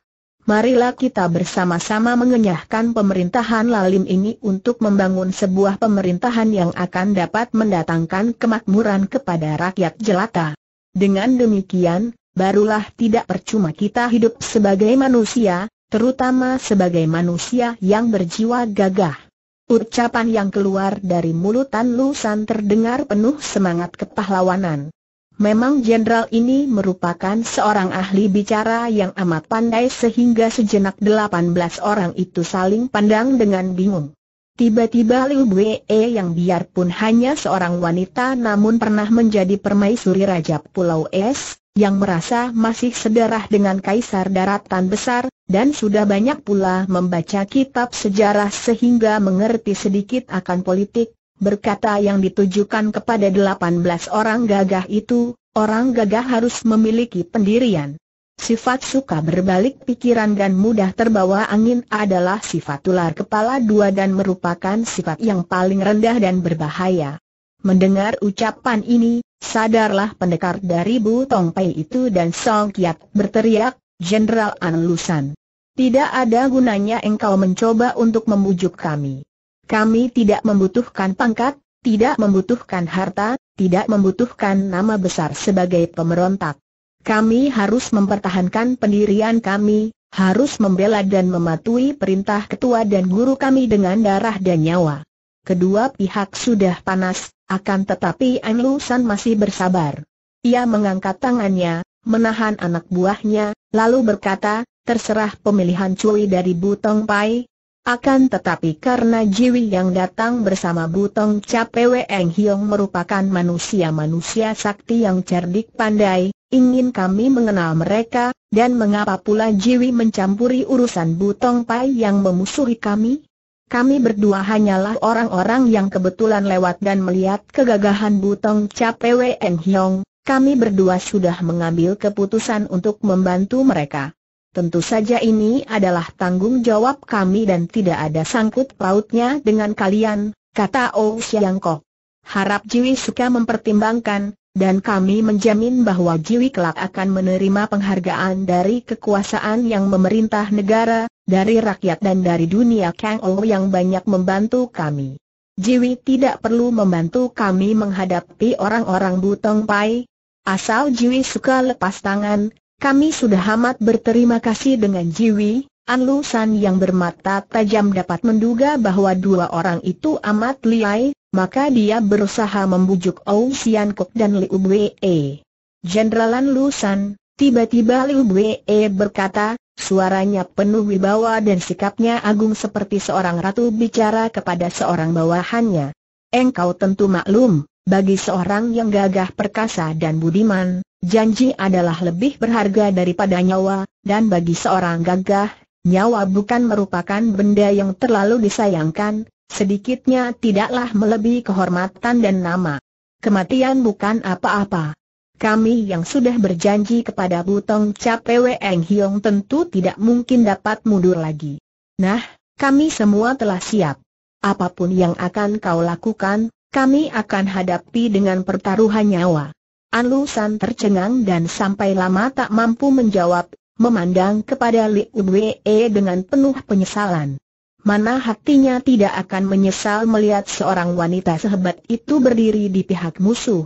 marilah kita bersama-sama mengenyahkan pemerintahan lalim ini untuk membangun sebuah pemerintahan yang akan dapat mendatangkan kemakmuran kepada rakyat jelata. Dengan demikian, barulah tidak percuma kita hidup sebagai manusia, terutama sebagai manusia yang berjiwa gagah. Ucapan yang keluar dari mulutan Lusan terdengar penuh semangat kepahlawanan. Memang jenderal ini merupakan seorang ahli bicara yang amat pandai sehingga sejenak delapan belas orang itu saling pandang dengan bingung. Tiba-tiba Liu Bwe yang biarpun hanya seorang wanita namun pernah menjadi permaisuri Raja Pulau Es, yang merasa masih sederah dengan Kaisar Daratan Besar, dan sudah banyak pula membaca kitab sejarah sehingga mengerti sedikit akan politik, berkata yang ditujukan kepada 18 orang gagah itu, orang gagah harus memiliki pendirian. Sifat suka berbalik pikiran dan mudah terbawa angin adalah sifat ular kepala dua dan merupakan sifat yang paling rendah dan berbahaya. Mendengar ucapan ini, sadarlah pendekar dari Bu Tong Pei itu dan Song Kiat berteriak, Jenderal An Lusan. Tidak ada gunanya engkau mencoba untuk membujuk kami. Kami tidak membutuhkan pangkat, tidak membutuhkan harta, tidak membutuhkan nama besar sebagai pemberontak. Kami harus mempertahankan pendirian kami, harus membela dan mematuhi perintah ketua dan guru kami dengan darah dan nyawa. Kedua pihak sudah panas, akan tetapi An San masih bersabar. Ia mengangkat tangannya, menahan anak buahnya, lalu berkata, terserah pemilihan cuy dari Butong Pai, akan tetapi karena Jiwi yang datang bersama Butong Cape Weng Hiong merupakan manusia-manusia sakti yang cerdik pandai, ingin kami mengenal mereka, dan mengapa pula Jiwi mencampuri urusan Butong Pai yang memusuhi kami? Kami berdua hanyalah orang-orang yang kebetulan lewat dan melihat kegagahan Butong Cape Weng Hiong, kami berdua sudah mengambil keputusan untuk membantu mereka. Tentu saja ini adalah tanggung jawab kami dan tidak ada sangkut pautnya dengan kalian, kata Ou Siang Harap Jiwi suka mempertimbangkan, dan kami menjamin bahwa Jiwi kelak akan menerima penghargaan dari kekuasaan yang memerintah negara, dari rakyat dan dari dunia Kang Ou yang banyak membantu kami. Jiwi tidak perlu membantu kami menghadapi orang-orang Butong Pai, Asal Jiwi suka lepas tangan, kami sudah amat berterima kasih dengan Jiwi, Anlu San yang bermata tajam dapat menduga bahwa dua orang itu amat liai, maka dia berusaha membujuk Ou Sian Kok dan Liu Wei. Jenderal Anlu San, tiba-tiba Liu E berkata, suaranya penuh wibawa dan sikapnya agung seperti seorang ratu bicara kepada seorang bawahannya. Engkau tentu maklum, bagi seorang yang gagah perkasa dan budiman, Janji adalah lebih berharga daripada nyawa, dan bagi seorang gagah, nyawa bukan merupakan benda yang terlalu disayangkan, sedikitnya tidaklah melebihi kehormatan dan nama. Kematian bukan apa-apa. Kami yang sudah berjanji kepada Butong Capeweng Hiong tentu tidak mungkin dapat mundur lagi. Nah, kami semua telah siap. Apapun yang akan kau lakukan, kami akan hadapi dengan pertaruhan nyawa. Lu San tercengang dan sampai lama tak mampu menjawab, memandang kepada Liu Wee dengan penuh penyesalan. Mana hatinya tidak akan menyesal melihat seorang wanita sehebat itu berdiri di pihak musuh.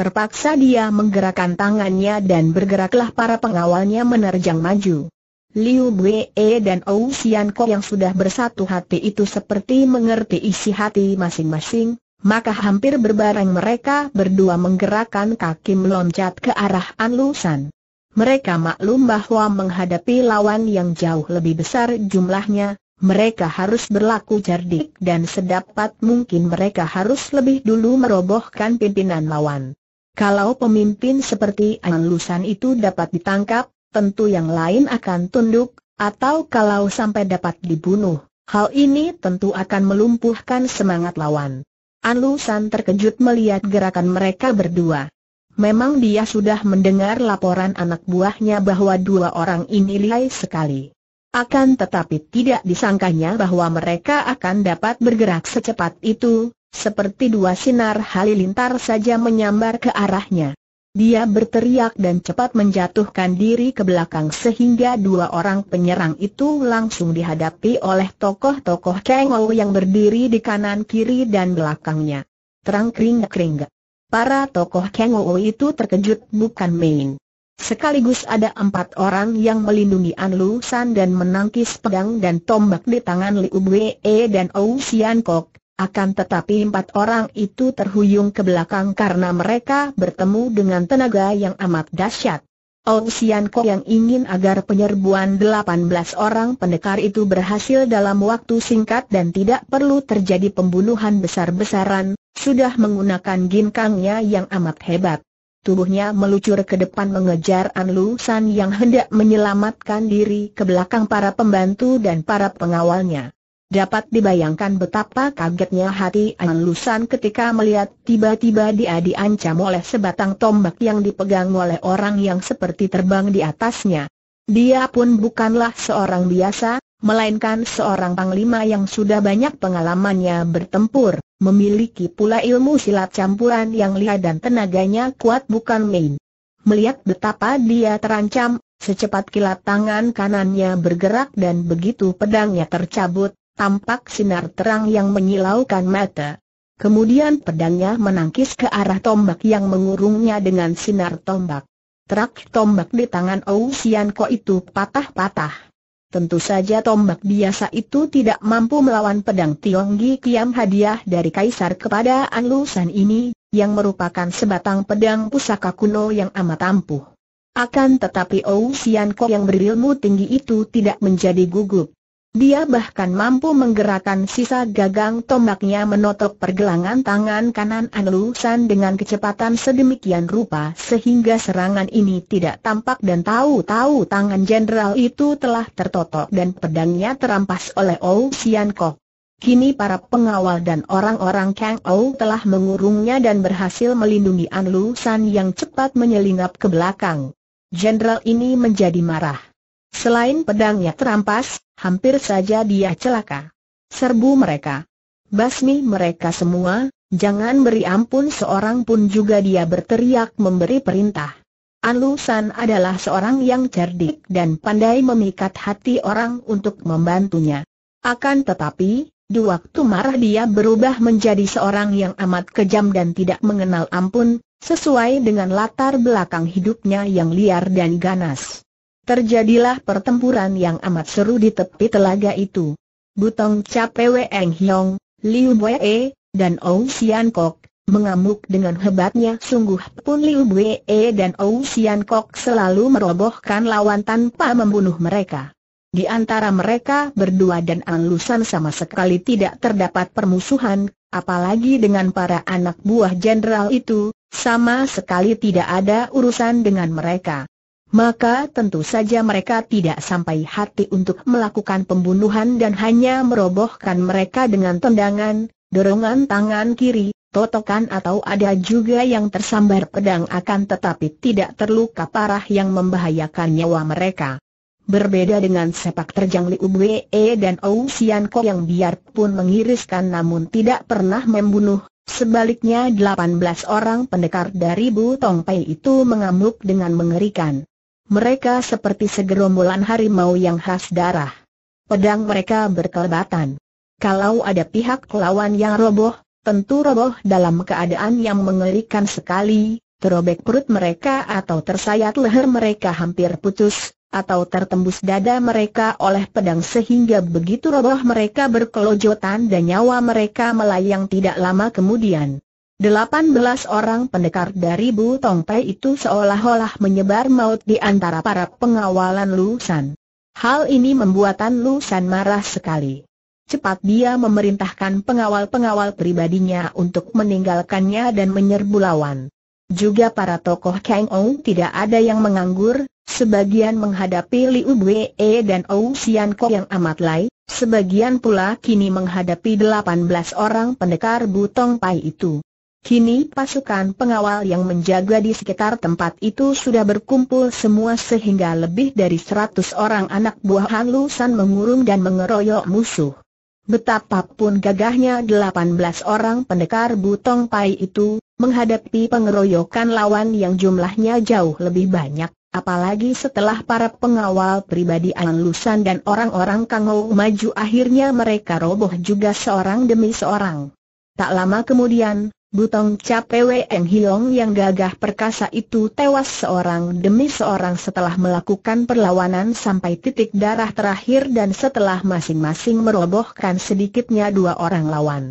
Terpaksa dia menggerakkan tangannya dan bergeraklah para pengawalnya menerjang maju. Liu Wee dan Ou Sian Ko yang sudah bersatu hati itu seperti mengerti isi hati masing-masing, maka hampir berbareng mereka berdua menggerakkan kaki meloncat ke arah Anlusan. Mereka maklum bahwa menghadapi lawan yang jauh lebih besar jumlahnya, mereka harus berlaku cerdik dan sedapat mungkin mereka harus lebih dulu merobohkan pimpinan lawan. Kalau pemimpin seperti Anlusan itu dapat ditangkap, tentu yang lain akan tunduk, atau kalau sampai dapat dibunuh, hal ini tentu akan melumpuhkan semangat lawan. Anlu San terkejut melihat gerakan mereka berdua. Memang dia sudah mendengar laporan anak buahnya bahwa dua orang ini lihai sekali. Akan tetapi tidak disangkanya bahwa mereka akan dapat bergerak secepat itu, seperti dua sinar halilintar saja menyambar ke arahnya. Dia berteriak dan cepat menjatuhkan diri ke belakang sehingga dua orang penyerang itu langsung dihadapi oleh tokoh-tokoh Kengou yang berdiri di kanan kiri dan belakangnya. Terang kering-kering. Para tokoh Kengou itu terkejut bukan main. Sekaligus ada empat orang yang melindungi An Lu San dan menangkis pedang dan tombak di tangan Liu Wei dan Ou Xian Kok, akan tetapi empat orang itu terhuyung ke belakang karena mereka bertemu dengan tenaga yang amat dahsyat. Ong Sian Ko yang ingin agar penyerbuan 18 orang pendekar itu berhasil dalam waktu singkat dan tidak perlu terjadi pembunuhan besar-besaran, sudah menggunakan ginkangnya yang amat hebat. Tubuhnya meluncur ke depan mengejar An Lu San yang hendak menyelamatkan diri ke belakang para pembantu dan para pengawalnya. Dapat dibayangkan betapa kagetnya hati An ketika melihat tiba-tiba dia diancam oleh sebatang tombak yang dipegang oleh orang yang seperti terbang di atasnya. Dia pun bukanlah seorang biasa, melainkan seorang panglima yang sudah banyak pengalamannya bertempur, memiliki pula ilmu silat campuran yang lihat dan tenaganya kuat bukan main. Melihat betapa dia terancam, secepat kilat tangan kanannya bergerak dan begitu pedangnya tercabut, tampak sinar terang yang menyilaukan mata. Kemudian pedangnya menangkis ke arah tombak yang mengurungnya dengan sinar tombak. Terak tombak di tangan Ousian Ko itu patah-patah. Tentu saja tombak biasa itu tidak mampu melawan pedang Tionggi Kiam hadiah dari Kaisar kepada Anlusan ini, yang merupakan sebatang pedang pusaka kuno yang amat ampuh. Akan tetapi Ousian Ko yang berilmu tinggi itu tidak menjadi gugup. Dia bahkan mampu menggerakkan sisa gagang tombaknya menotok pergelangan tangan kanan Anlusan dengan kecepatan sedemikian rupa sehingga serangan ini tidak tampak dan tahu-tahu tangan jenderal itu telah tertotok dan pedangnya terampas oleh Ou Sian Kini para pengawal dan orang-orang Kang Ou telah mengurungnya dan berhasil melindungi Anlusan yang cepat menyelinap ke belakang. Jenderal ini menjadi marah. Selain pedangnya terampas, hampir saja dia celaka. Serbu mereka. Basmi mereka semua, jangan beri ampun seorang pun juga dia berteriak memberi perintah. Anlusan adalah seorang yang cerdik dan pandai memikat hati orang untuk membantunya. Akan tetapi, di waktu marah dia berubah menjadi seorang yang amat kejam dan tidak mengenal ampun, sesuai dengan latar belakang hidupnya yang liar dan ganas. Terjadilah pertempuran yang amat seru di tepi telaga itu. Butong Capewe Eng Hiong, Liu Buee, dan Ou Sian Kok, mengamuk dengan hebatnya sungguh pun Liu Buee dan Ou Sian Kok selalu merobohkan lawan tanpa membunuh mereka. Di antara mereka berdua dan Lusan sama sekali tidak terdapat permusuhan, apalagi dengan para anak buah jenderal itu, sama sekali tidak ada urusan dengan mereka maka tentu saja mereka tidak sampai hati untuk melakukan pembunuhan dan hanya merobohkan mereka dengan tendangan, dorongan tangan kiri, totokan atau ada juga yang tersambar pedang akan tetapi tidak terluka parah yang membahayakan nyawa mereka. Berbeda dengan sepak terjang Liu Wei dan Ou Sian Ko yang biarpun mengiriskan namun tidak pernah membunuh, sebaliknya 18 orang pendekar dari Bu Tong Pei itu mengamuk dengan mengerikan. Mereka seperti segerombolan harimau yang khas darah. Pedang mereka berkelebatan. Kalau ada pihak lawan yang roboh, tentu roboh dalam keadaan yang mengerikan sekali, terobek perut mereka atau tersayat leher mereka hampir putus, atau tertembus dada mereka oleh pedang sehingga begitu roboh mereka berkelojotan dan nyawa mereka melayang tidak lama kemudian. Delapan belas orang pendekar dari Bu Tongpai itu seolah-olah menyebar maut di antara para pengawalan Lu Hal ini membuat lusan marah sekali. Cepat dia memerintahkan pengawal-pengawal pribadinya untuk meninggalkannya dan menyerbu lawan. Juga para tokoh Kang Ou tidak ada yang menganggur, sebagian menghadapi Liu Bwe dan Ou Sian Kok yang amat lai, sebagian pula kini menghadapi delapan belas orang pendekar Butong Pai itu. Kini pasukan pengawal yang menjaga di sekitar tempat itu sudah berkumpul semua sehingga lebih dari seratus orang anak buah Han Lu mengurung dan mengeroyok musuh. Betapapun gagahnya delapan belas orang pendekar Butong Pai itu, menghadapi pengeroyokan lawan yang jumlahnya jauh lebih banyak, apalagi setelah para pengawal pribadi An Lusan dan orang-orang Kangou maju akhirnya mereka roboh juga seorang demi seorang. Tak lama kemudian, Butong Capewe Eng Hiong yang gagah perkasa itu tewas seorang demi seorang setelah melakukan perlawanan sampai titik darah terakhir dan setelah masing-masing merobohkan sedikitnya dua orang lawan.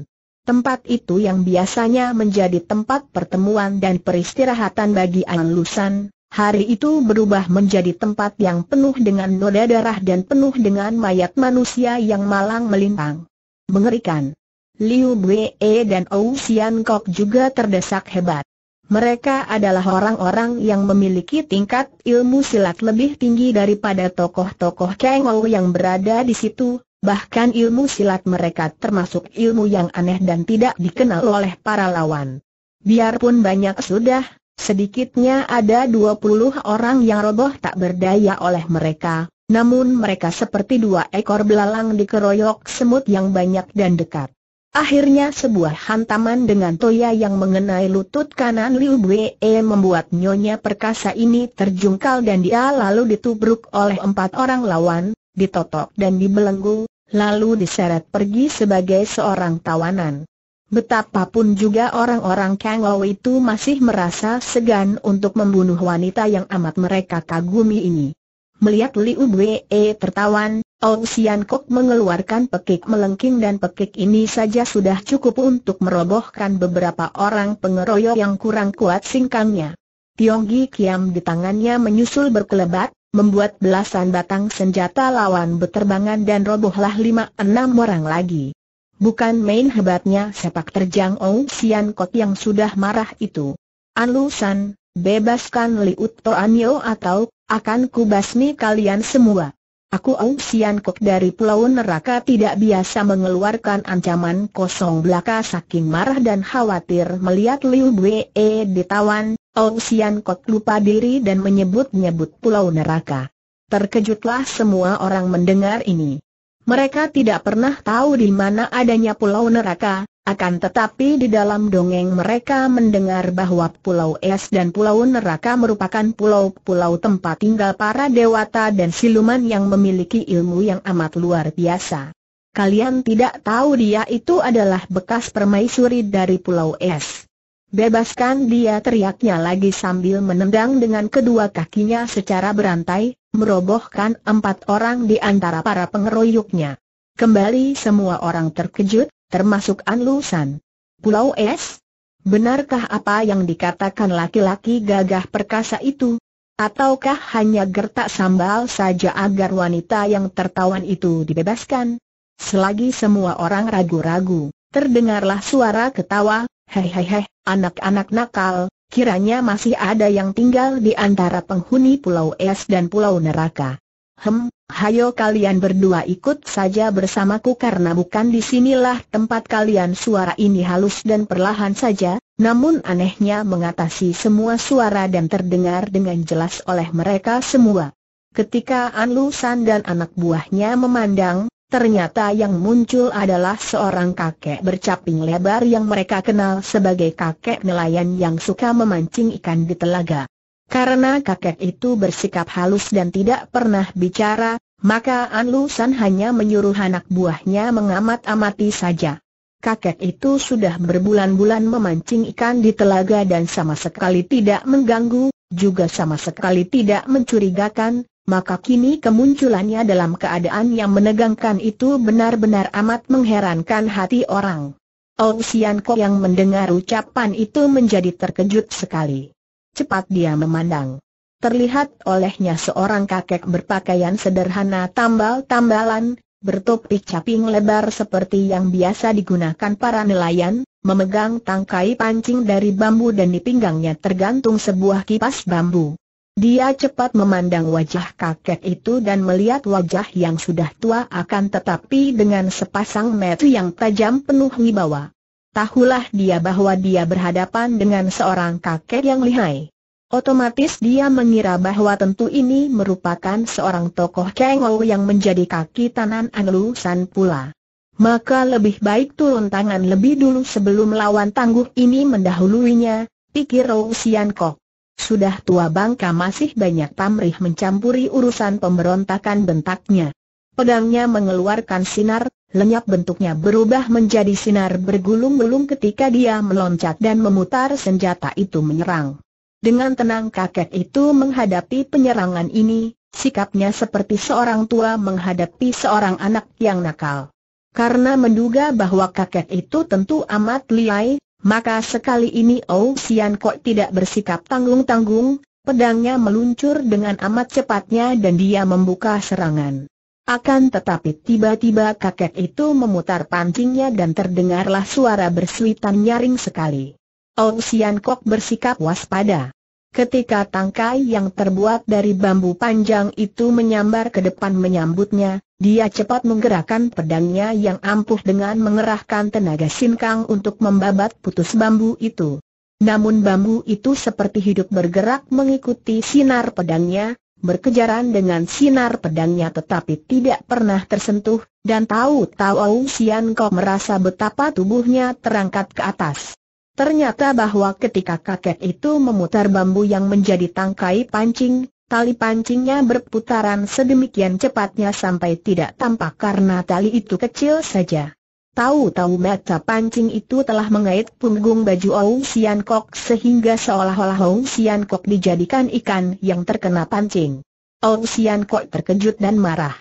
Tempat itu yang biasanya menjadi tempat pertemuan dan peristirahatan bagi An Lusan, hari itu berubah menjadi tempat yang penuh dengan noda darah dan penuh dengan mayat manusia yang malang melintang. Mengerikan. Liu Bwe dan Ou Sian Kok juga terdesak hebat. Mereka adalah orang-orang yang memiliki tingkat ilmu silat lebih tinggi daripada tokoh-tokoh Kang Ou yang berada di situ, bahkan ilmu silat mereka termasuk ilmu yang aneh dan tidak dikenal oleh para lawan. Biarpun banyak sudah, sedikitnya ada 20 orang yang roboh tak berdaya oleh mereka, namun mereka seperti dua ekor belalang dikeroyok semut yang banyak dan dekat. Akhirnya sebuah hantaman dengan toya yang mengenai lutut kanan Liu E membuat nyonya perkasa ini terjungkal dan dia lalu ditubruk oleh empat orang lawan, ditotok dan dibelenggu, lalu diseret pergi sebagai seorang tawanan. Betapapun juga orang-orang Kang itu masih merasa segan untuk membunuh wanita yang amat mereka kagumi ini. Melihat Liu E tertawan, Ong Sian Kok mengeluarkan pekik melengking dan pekik ini saja sudah cukup untuk merobohkan beberapa orang pengeroyok yang kurang kuat singkangnya. Tiong Gi Kiam di tangannya menyusul berkelebat, membuat belasan batang senjata lawan berterbangan dan robohlah lima enam orang lagi. Bukan main hebatnya sepak terjang Ong Sian Kok yang sudah marah itu. Anlusan, bebaskan Liut Toanyo atau akan kubasmi kalian semua. Aku Ong Sian Kok dari Pulau Neraka tidak biasa mengeluarkan ancaman kosong belaka saking marah dan khawatir melihat Liu Wei e ditawan, Ong Sian Kok lupa diri dan menyebut-nyebut Pulau Neraka. Terkejutlah semua orang mendengar ini. Mereka tidak pernah tahu di mana adanya Pulau Neraka, akan tetapi di dalam dongeng mereka mendengar bahwa Pulau Es dan Pulau Neraka merupakan pulau-pulau tempat tinggal para dewata dan siluman yang memiliki ilmu yang amat luar biasa. Kalian tidak tahu dia itu adalah bekas permaisuri dari Pulau Es. Bebaskan dia teriaknya lagi sambil menendang dengan kedua kakinya secara berantai, merobohkan empat orang di antara para pengeroyoknya. Kembali semua orang terkejut, termasuk Anlusan. Pulau Es? Benarkah apa yang dikatakan laki-laki gagah perkasa itu? Ataukah hanya gertak sambal saja agar wanita yang tertawan itu dibebaskan? Selagi semua orang ragu-ragu, terdengarlah suara ketawa, hehehe, anak-anak nakal, kiranya masih ada yang tinggal di antara penghuni Pulau Es dan Pulau Neraka. Hem, Hayo kalian berdua ikut saja bersamaku karena bukan di sinilah tempat kalian Suara ini halus dan perlahan saja, namun anehnya mengatasi semua suara dan terdengar dengan jelas oleh mereka semua Ketika An Lusan dan anak buahnya memandang, Ternyata yang muncul adalah seorang kakek bercaping lebar yang mereka kenal sebagai kakek nelayan yang suka memancing ikan di telaga. Karena kakek itu bersikap halus dan tidak pernah bicara, maka An Lusan hanya menyuruh anak buahnya mengamat-amati saja. Kakek itu sudah berbulan-bulan memancing ikan di telaga dan sama sekali tidak mengganggu, juga sama sekali tidak mencurigakan, maka kini kemunculannya dalam keadaan yang menegangkan itu benar-benar amat mengherankan hati orang. Ousian oh Ko yang mendengar ucapan itu menjadi terkejut sekali cepat dia memandang. Terlihat olehnya seorang kakek berpakaian sederhana tambal-tambalan, bertopi caping lebar seperti yang biasa digunakan para nelayan, memegang tangkai pancing dari bambu dan di pinggangnya tergantung sebuah kipas bambu. Dia cepat memandang wajah kakek itu dan melihat wajah yang sudah tua akan tetapi dengan sepasang mata yang tajam penuh wibawa tahulah dia bahwa dia berhadapan dengan seorang kakek yang lihai. Otomatis dia mengira bahwa tentu ini merupakan seorang tokoh Kengou yang menjadi kaki tanan Anlu pula. Maka lebih baik turun tangan lebih dulu sebelum lawan tangguh ini mendahuluinya, pikir Rou Sian Kok. Sudah tua bangka masih banyak pamrih mencampuri urusan pemberontakan bentaknya. Pedangnya mengeluarkan sinar, lenyap bentuknya berubah menjadi sinar bergulung-gulung ketika dia meloncat dan memutar senjata itu menyerang. Dengan tenang kakek itu menghadapi penyerangan ini, sikapnya seperti seorang tua menghadapi seorang anak yang nakal. Karena menduga bahwa kakek itu tentu amat liai, maka sekali ini Ou Sian Kok tidak bersikap tanggung-tanggung, pedangnya meluncur dengan amat cepatnya dan dia membuka serangan. Akan tetapi tiba-tiba kakek itu memutar pancingnya dan terdengarlah suara bersuitan nyaring sekali. Ong Sian Kok bersikap waspada. Ketika tangkai yang terbuat dari bambu panjang itu menyambar ke depan menyambutnya, dia cepat menggerakkan pedangnya yang ampuh dengan mengerahkan tenaga sinkang untuk membabat putus bambu itu. Namun bambu itu seperti hidup bergerak mengikuti sinar pedangnya, berkejaran dengan sinar pedangnya tetapi tidak pernah tersentuh, dan tahu-tahu Sian kau merasa betapa tubuhnya terangkat ke atas. Ternyata bahwa ketika kakek itu memutar bambu yang menjadi tangkai pancing, tali pancingnya berputaran sedemikian cepatnya sampai tidak tampak karena tali itu kecil saja. Tahu-tahu mata pancing itu telah mengait punggung baju Ou Sian Kok sehingga seolah-olah Ou Sian Kok dijadikan ikan yang terkena pancing. Ou Sian Kok terkejut dan marah.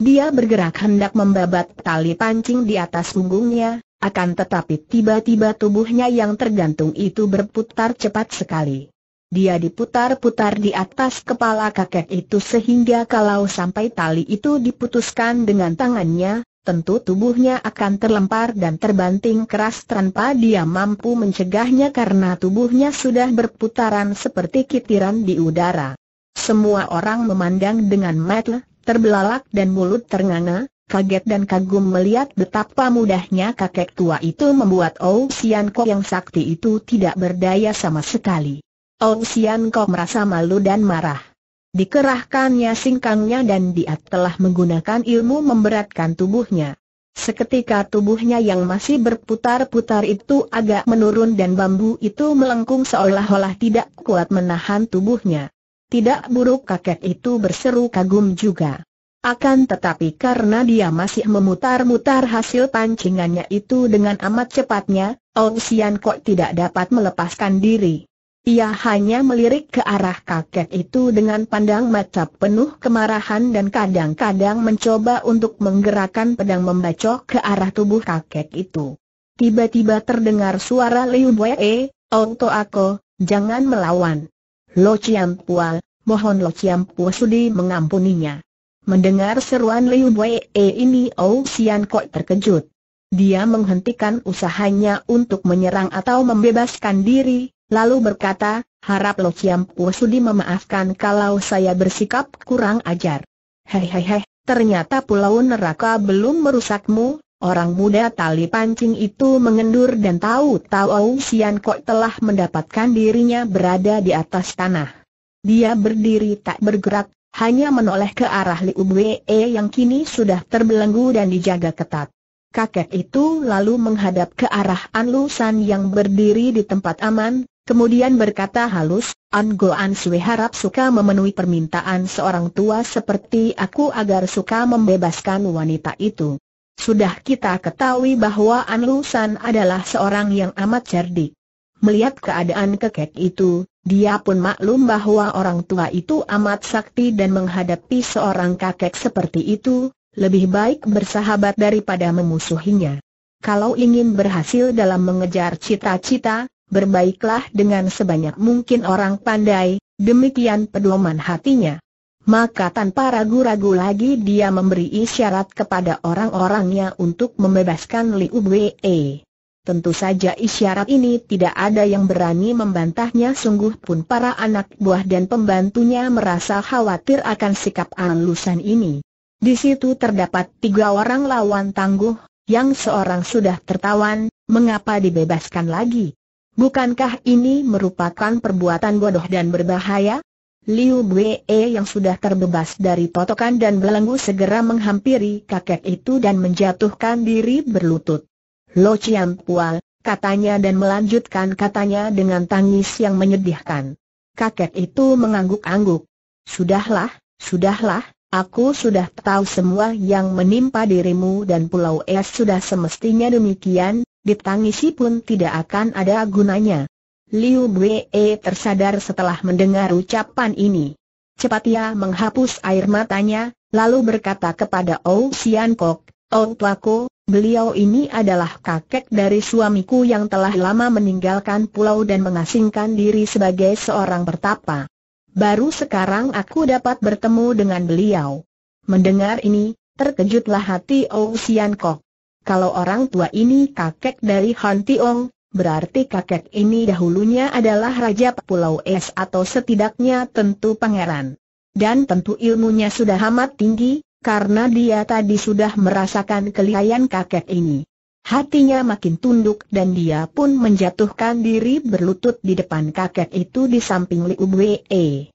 Dia bergerak hendak membabat tali pancing di atas punggungnya, akan tetapi tiba-tiba tubuhnya yang tergantung itu berputar cepat sekali. Dia diputar-putar di atas kepala kakek itu sehingga kalau sampai tali itu diputuskan dengan tangannya, tentu tubuhnya akan terlempar dan terbanting keras tanpa dia mampu mencegahnya karena tubuhnya sudah berputaran seperti kitiran di udara. Semua orang memandang dengan mata terbelalak dan mulut ternganga, kaget dan kagum melihat betapa mudahnya kakek tua itu membuat Ou Sian Ko yang sakti itu tidak berdaya sama sekali. Ou Sian Ko merasa malu dan marah. Dikerahkannya singkangnya dan dia telah menggunakan ilmu memberatkan tubuhnya. Seketika tubuhnya yang masih berputar-putar itu agak menurun dan bambu itu melengkung seolah-olah tidak kuat menahan tubuhnya. Tidak buruk kakek itu berseru kagum juga. Akan tetapi karena dia masih memutar-mutar hasil pancingannya itu dengan amat cepatnya, Ong Sian Kok tidak dapat melepaskan diri. Ia hanya melirik ke arah kakek itu dengan pandang mata penuh kemarahan dan kadang-kadang mencoba untuk menggerakkan pedang membacok ke arah tubuh kakek itu. Tiba-tiba terdengar suara Liu Wee, Ong To Ako, jangan melawan. Lo Chiam Pual, mohon Lo Chiam Pua sudi mengampuninya. Mendengar seruan Liu Wee ini Ou Sian Kok terkejut. Dia menghentikan usahanya untuk menyerang atau membebaskan diri, Lalu berkata, harap Lo Kiam Pu Sudi memaafkan kalau saya bersikap kurang ajar. Hei hei hei, ternyata pulau neraka belum merusakmu, orang muda tali pancing itu mengendur dan tahu-tahu Sian Kok telah mendapatkan dirinya berada di atas tanah. Dia berdiri tak bergerak, hanya menoleh ke arah Liu Wei yang kini sudah terbelenggu dan dijaga ketat. Kakek itu lalu menghadap ke arah An Lu San yang berdiri di tempat aman, kemudian berkata halus, An An Sui harap suka memenuhi permintaan seorang tua seperti aku agar suka membebaskan wanita itu. Sudah kita ketahui bahwa An Lu San adalah seorang yang amat cerdik. Melihat keadaan kekek itu, dia pun maklum bahwa orang tua itu amat sakti dan menghadapi seorang kakek seperti itu, lebih baik bersahabat daripada memusuhinya. Kalau ingin berhasil dalam mengejar cita-cita, berbaiklah dengan sebanyak mungkin orang pandai, demikian pedoman hatinya. Maka tanpa ragu-ragu lagi dia memberi isyarat kepada orang-orangnya untuk membebaskan Liu Wei. Tentu saja isyarat ini tidak ada yang berani membantahnya sungguh pun para anak buah dan pembantunya merasa khawatir akan sikap alusan ini. Di situ terdapat tiga orang lawan tangguh, yang seorang sudah tertawan, mengapa dibebaskan lagi? Bukankah ini merupakan perbuatan bodoh dan berbahaya? Liu Bwe yang sudah terbebas dari totokan dan belenggu segera menghampiri kakek itu dan menjatuhkan diri berlutut. Lo Chiang Pual, katanya dan melanjutkan katanya dengan tangis yang menyedihkan. Kakek itu mengangguk-angguk. Sudahlah, sudahlah, Aku sudah tahu semua yang menimpa dirimu dan pulau es sudah semestinya demikian, ditangisi pun tidak akan ada gunanya. Liu Wei tersadar setelah mendengar ucapan ini. Cepat ia menghapus air matanya, lalu berkata kepada Ou Sian Kok, Ou Tuako, beliau ini adalah kakek dari suamiku yang telah lama meninggalkan pulau dan mengasingkan diri sebagai seorang pertapa. Baru sekarang aku dapat bertemu dengan beliau. Mendengar ini, terkejutlah hati Ou Sian Kok. Kalau orang tua ini kakek dari Han Tiong, berarti kakek ini dahulunya adalah Raja Pulau Es atau setidaknya tentu pangeran. Dan tentu ilmunya sudah amat tinggi, karena dia tadi sudah merasakan kelihayan kakek ini. Hatinya makin tunduk dan dia pun menjatuhkan diri berlutut di depan kakek itu di samping Liu Wei.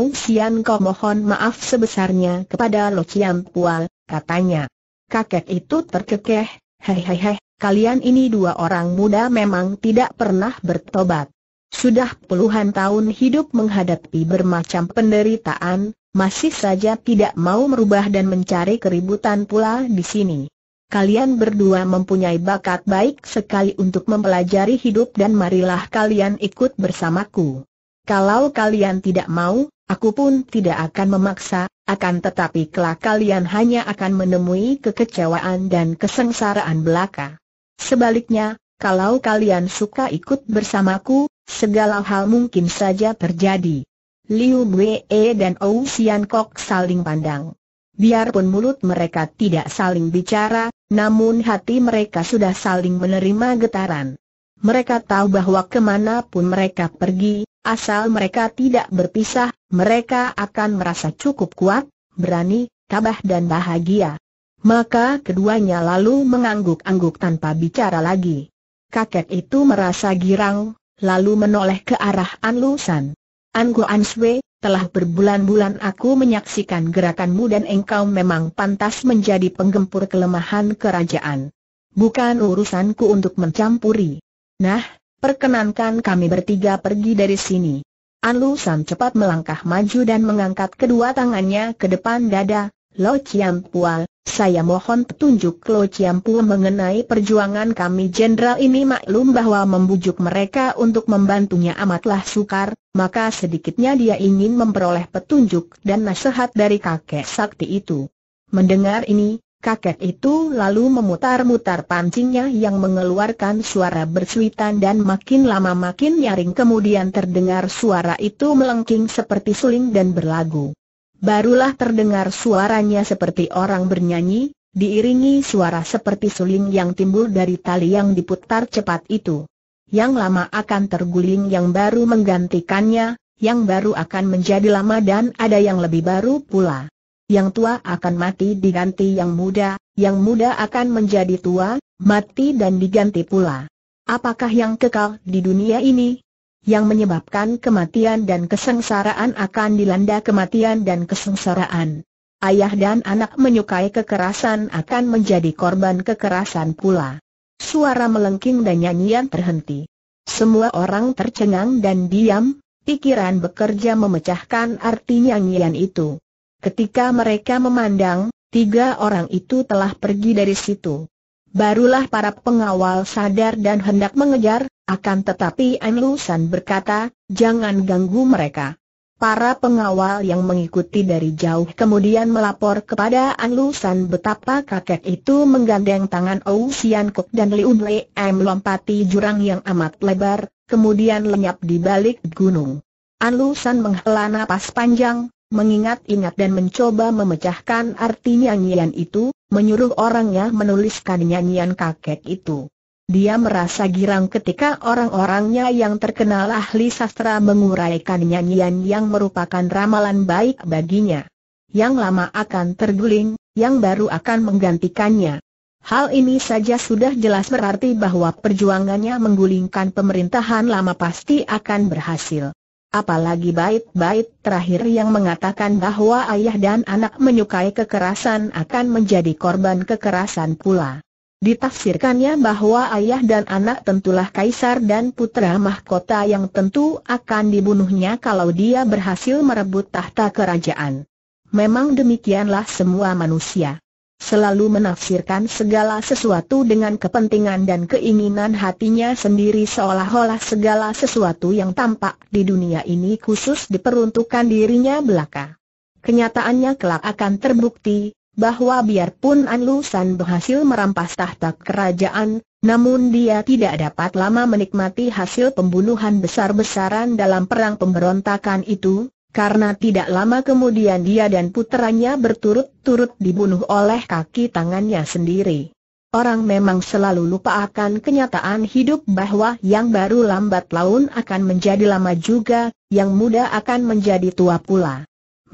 Ong Sian kau mohon maaf sebesarnya kepada Lo Chiam Pual, katanya. Kakek itu terkekeh, hehehe, kalian ini dua orang muda memang tidak pernah bertobat. Sudah puluhan tahun hidup menghadapi bermacam penderitaan, masih saja tidak mau merubah dan mencari keributan pula di sini. Kalian berdua mempunyai bakat baik sekali untuk mempelajari hidup dan marilah kalian ikut bersamaku. Kalau kalian tidak mau, aku pun tidak akan memaksa, akan tetapi kelak kalian hanya akan menemui kekecewaan dan kesengsaraan belaka. Sebaliknya, kalau kalian suka ikut bersamaku, segala hal mungkin saja terjadi. Liu Wei dan Ou Sian Kok saling pandang. Biarpun mulut mereka tidak saling bicara, namun hati mereka sudah saling menerima getaran. Mereka tahu bahwa kemanapun mereka pergi, asal mereka tidak berpisah, mereka akan merasa cukup kuat, berani, tabah dan bahagia. Maka keduanya lalu mengangguk-angguk tanpa bicara lagi. Kakek itu merasa girang, lalu menoleh ke arah An Lusan. An Go Sui, telah berbulan-bulan aku menyaksikan gerakanmu dan engkau memang pantas menjadi penggempur kelemahan kerajaan. Bukan urusanku untuk mencampuri. Nah, perkenankan kami bertiga pergi dari sini. Anlu San cepat melangkah maju dan mengangkat kedua tangannya ke depan dada, Lo Pua, saya mohon petunjuk Lo Pua mengenai perjuangan kami jenderal ini maklum bahwa membujuk mereka untuk membantunya amatlah sukar, maka sedikitnya dia ingin memperoleh petunjuk dan nasihat dari kakek sakti itu. Mendengar ini, kakek itu lalu memutar-mutar pancingnya yang mengeluarkan suara bersuitan dan makin lama makin nyaring kemudian terdengar suara itu melengking seperti suling dan berlagu. Barulah terdengar suaranya seperti orang bernyanyi, diiringi suara seperti suling yang timbul dari tali yang diputar cepat itu. Yang lama akan terguling yang baru menggantikannya, yang baru akan menjadi lama dan ada yang lebih baru pula. Yang tua akan mati diganti yang muda, yang muda akan menjadi tua, mati dan diganti pula. Apakah yang kekal di dunia ini? yang menyebabkan kematian dan kesengsaraan akan dilanda kematian dan kesengsaraan. Ayah dan anak menyukai kekerasan akan menjadi korban kekerasan pula. Suara melengking dan nyanyian terhenti. Semua orang tercengang dan diam, pikiran bekerja memecahkan arti nyanyian itu. Ketika mereka memandang, tiga orang itu telah pergi dari situ. Barulah para pengawal sadar dan hendak mengejar, akan tetapi Eng San berkata, jangan ganggu mereka. Para pengawal yang mengikuti dari jauh kemudian melapor kepada Anlusan betapa kakek itu menggandeng tangan Ou Sian Kok dan Liun Le M lompati jurang yang amat lebar, kemudian lenyap di balik gunung. Anlusan menghela napas panjang, mengingat-ingat dan mencoba memecahkan arti nyanyian itu, menyuruh orangnya menuliskan nyanyian kakek itu. Dia merasa girang ketika orang-orangnya yang terkenal ahli sastra menguraikan nyanyian yang merupakan ramalan baik baginya. Yang lama akan terguling, yang baru akan menggantikannya. Hal ini saja sudah jelas berarti bahwa perjuangannya menggulingkan pemerintahan lama pasti akan berhasil. Apalagi bait-bait terakhir yang mengatakan bahwa ayah dan anak menyukai kekerasan akan menjadi korban kekerasan pula. Ditafsirkannya bahwa ayah dan anak tentulah kaisar dan putra mahkota yang tentu akan dibunuhnya kalau dia berhasil merebut tahta kerajaan. Memang demikianlah semua manusia. Selalu menafsirkan segala sesuatu dengan kepentingan dan keinginan hatinya sendiri seolah-olah segala sesuatu yang tampak di dunia ini khusus diperuntukkan dirinya belaka. Kenyataannya kelak akan terbukti bahwa biarpun Anlu San berhasil merampas tahta kerajaan, namun dia tidak dapat lama menikmati hasil pembunuhan besar-besaran dalam perang pemberontakan itu, karena tidak lama kemudian dia dan puteranya berturut-turut dibunuh oleh kaki tangannya sendiri. Orang memang selalu lupa akan kenyataan hidup bahwa yang baru lambat laun akan menjadi lama juga, yang muda akan menjadi tua pula.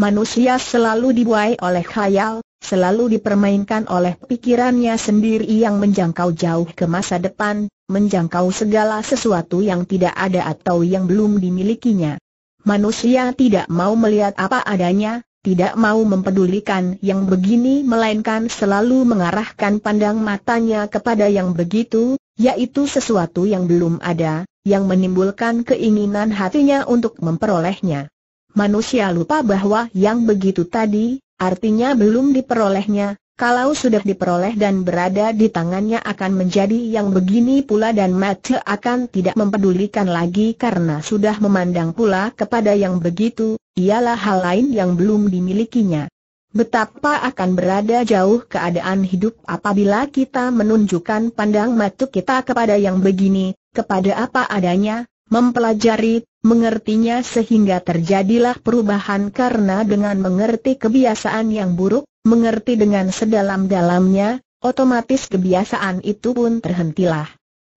Manusia selalu dibuai oleh khayal, selalu dipermainkan oleh pikirannya sendiri yang menjangkau jauh ke masa depan, menjangkau segala sesuatu yang tidak ada atau yang belum dimilikinya. Manusia tidak mau melihat apa adanya, tidak mau mempedulikan yang begini melainkan selalu mengarahkan pandang matanya kepada yang begitu, yaitu sesuatu yang belum ada, yang menimbulkan keinginan hatinya untuk memperolehnya. Manusia lupa bahwa yang begitu tadi, Artinya belum diperolehnya, kalau sudah diperoleh dan berada di tangannya akan menjadi yang begini pula dan Mathe akan tidak mempedulikan lagi karena sudah memandang pula kepada yang begitu, ialah hal lain yang belum dimilikinya. Betapa akan berada jauh keadaan hidup apabila kita menunjukkan pandang mata kita kepada yang begini, kepada apa adanya, mempelajari, mengertinya sehingga terjadilah perubahan karena dengan mengerti kebiasaan yang buruk, mengerti dengan sedalam-dalamnya, otomatis kebiasaan itu pun terhentilah.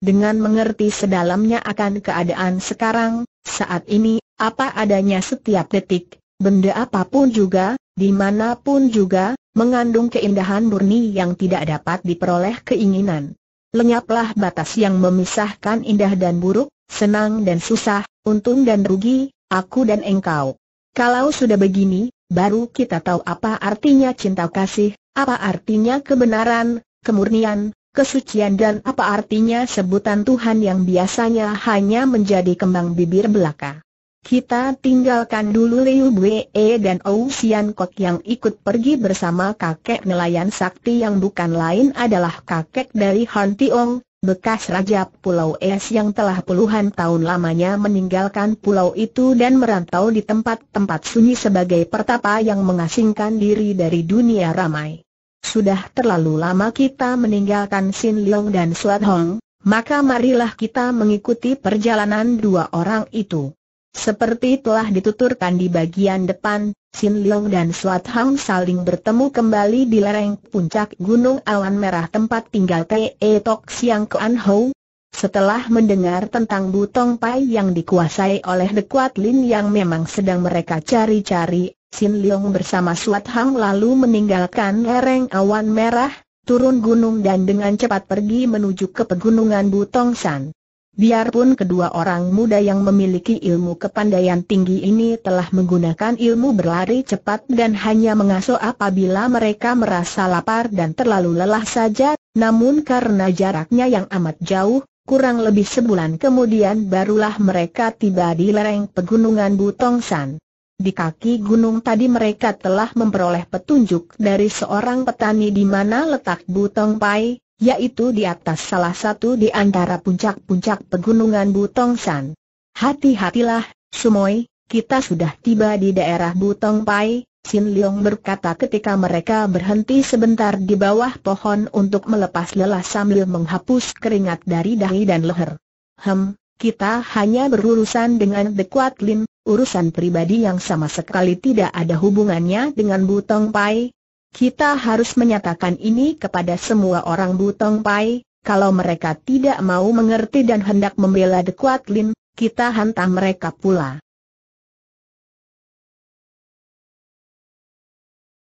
Dengan mengerti sedalamnya akan keadaan sekarang, saat ini, apa adanya setiap detik, benda apapun juga, dimanapun juga, mengandung keindahan murni yang tidak dapat diperoleh keinginan. Lenyaplah batas yang memisahkan indah dan buruk, senang dan susah, untung dan rugi, aku dan engkau. Kalau sudah begini, baru kita tahu apa artinya cinta kasih, apa artinya kebenaran, kemurnian, kesucian dan apa artinya sebutan Tuhan yang biasanya hanya menjadi kembang bibir belaka. Kita tinggalkan dulu Liu Bwe dan Ou Sian Kok yang ikut pergi bersama kakek nelayan sakti yang bukan lain adalah kakek dari Han Tiong, bekas Raja Pulau Es yang telah puluhan tahun lamanya meninggalkan pulau itu dan merantau di tempat-tempat sunyi sebagai pertapa yang mengasingkan diri dari dunia ramai. Sudah terlalu lama kita meninggalkan Sin Leong dan Suat Hong, maka marilah kita mengikuti perjalanan dua orang itu. Seperti telah dituturkan di bagian depan, Sin Leong dan Suat Hang saling bertemu kembali di lereng puncak Gunung Awan Merah tempat tinggal Te e Tok Siang Kuan Ho. Setelah mendengar tentang Butong Pai yang dikuasai oleh Dekuat Lin yang memang sedang mereka cari-cari, Sin Leong bersama Suat Hang lalu meninggalkan lereng awan merah, turun gunung dan dengan cepat pergi menuju ke pegunungan Butong San. Biarpun kedua orang muda yang memiliki ilmu kepandaian tinggi ini telah menggunakan ilmu berlari cepat dan hanya mengasuh apabila mereka merasa lapar dan terlalu lelah saja, namun karena jaraknya yang amat jauh, kurang lebih sebulan kemudian barulah mereka tiba di lereng pegunungan Butongsan. Di kaki gunung tadi mereka telah memperoleh petunjuk dari seorang petani di mana letak Butong Pai, yaitu di atas salah satu di antara puncak-puncak pegunungan Butongsan. Hati-hatilah, Sumoy, kita sudah tiba di daerah Butong Pai, Sin Leong berkata ketika mereka berhenti sebentar di bawah pohon untuk melepas lelah sambil menghapus keringat dari dahi dan leher. Hem, kita hanya berurusan dengan The Quatlin, urusan pribadi yang sama sekali tidak ada hubungannya dengan Butong Pai, kita harus menyatakan ini kepada semua orang Butong Pai, kalau mereka tidak mau mengerti dan hendak membela The Kuat Lin, kita hantam mereka pula.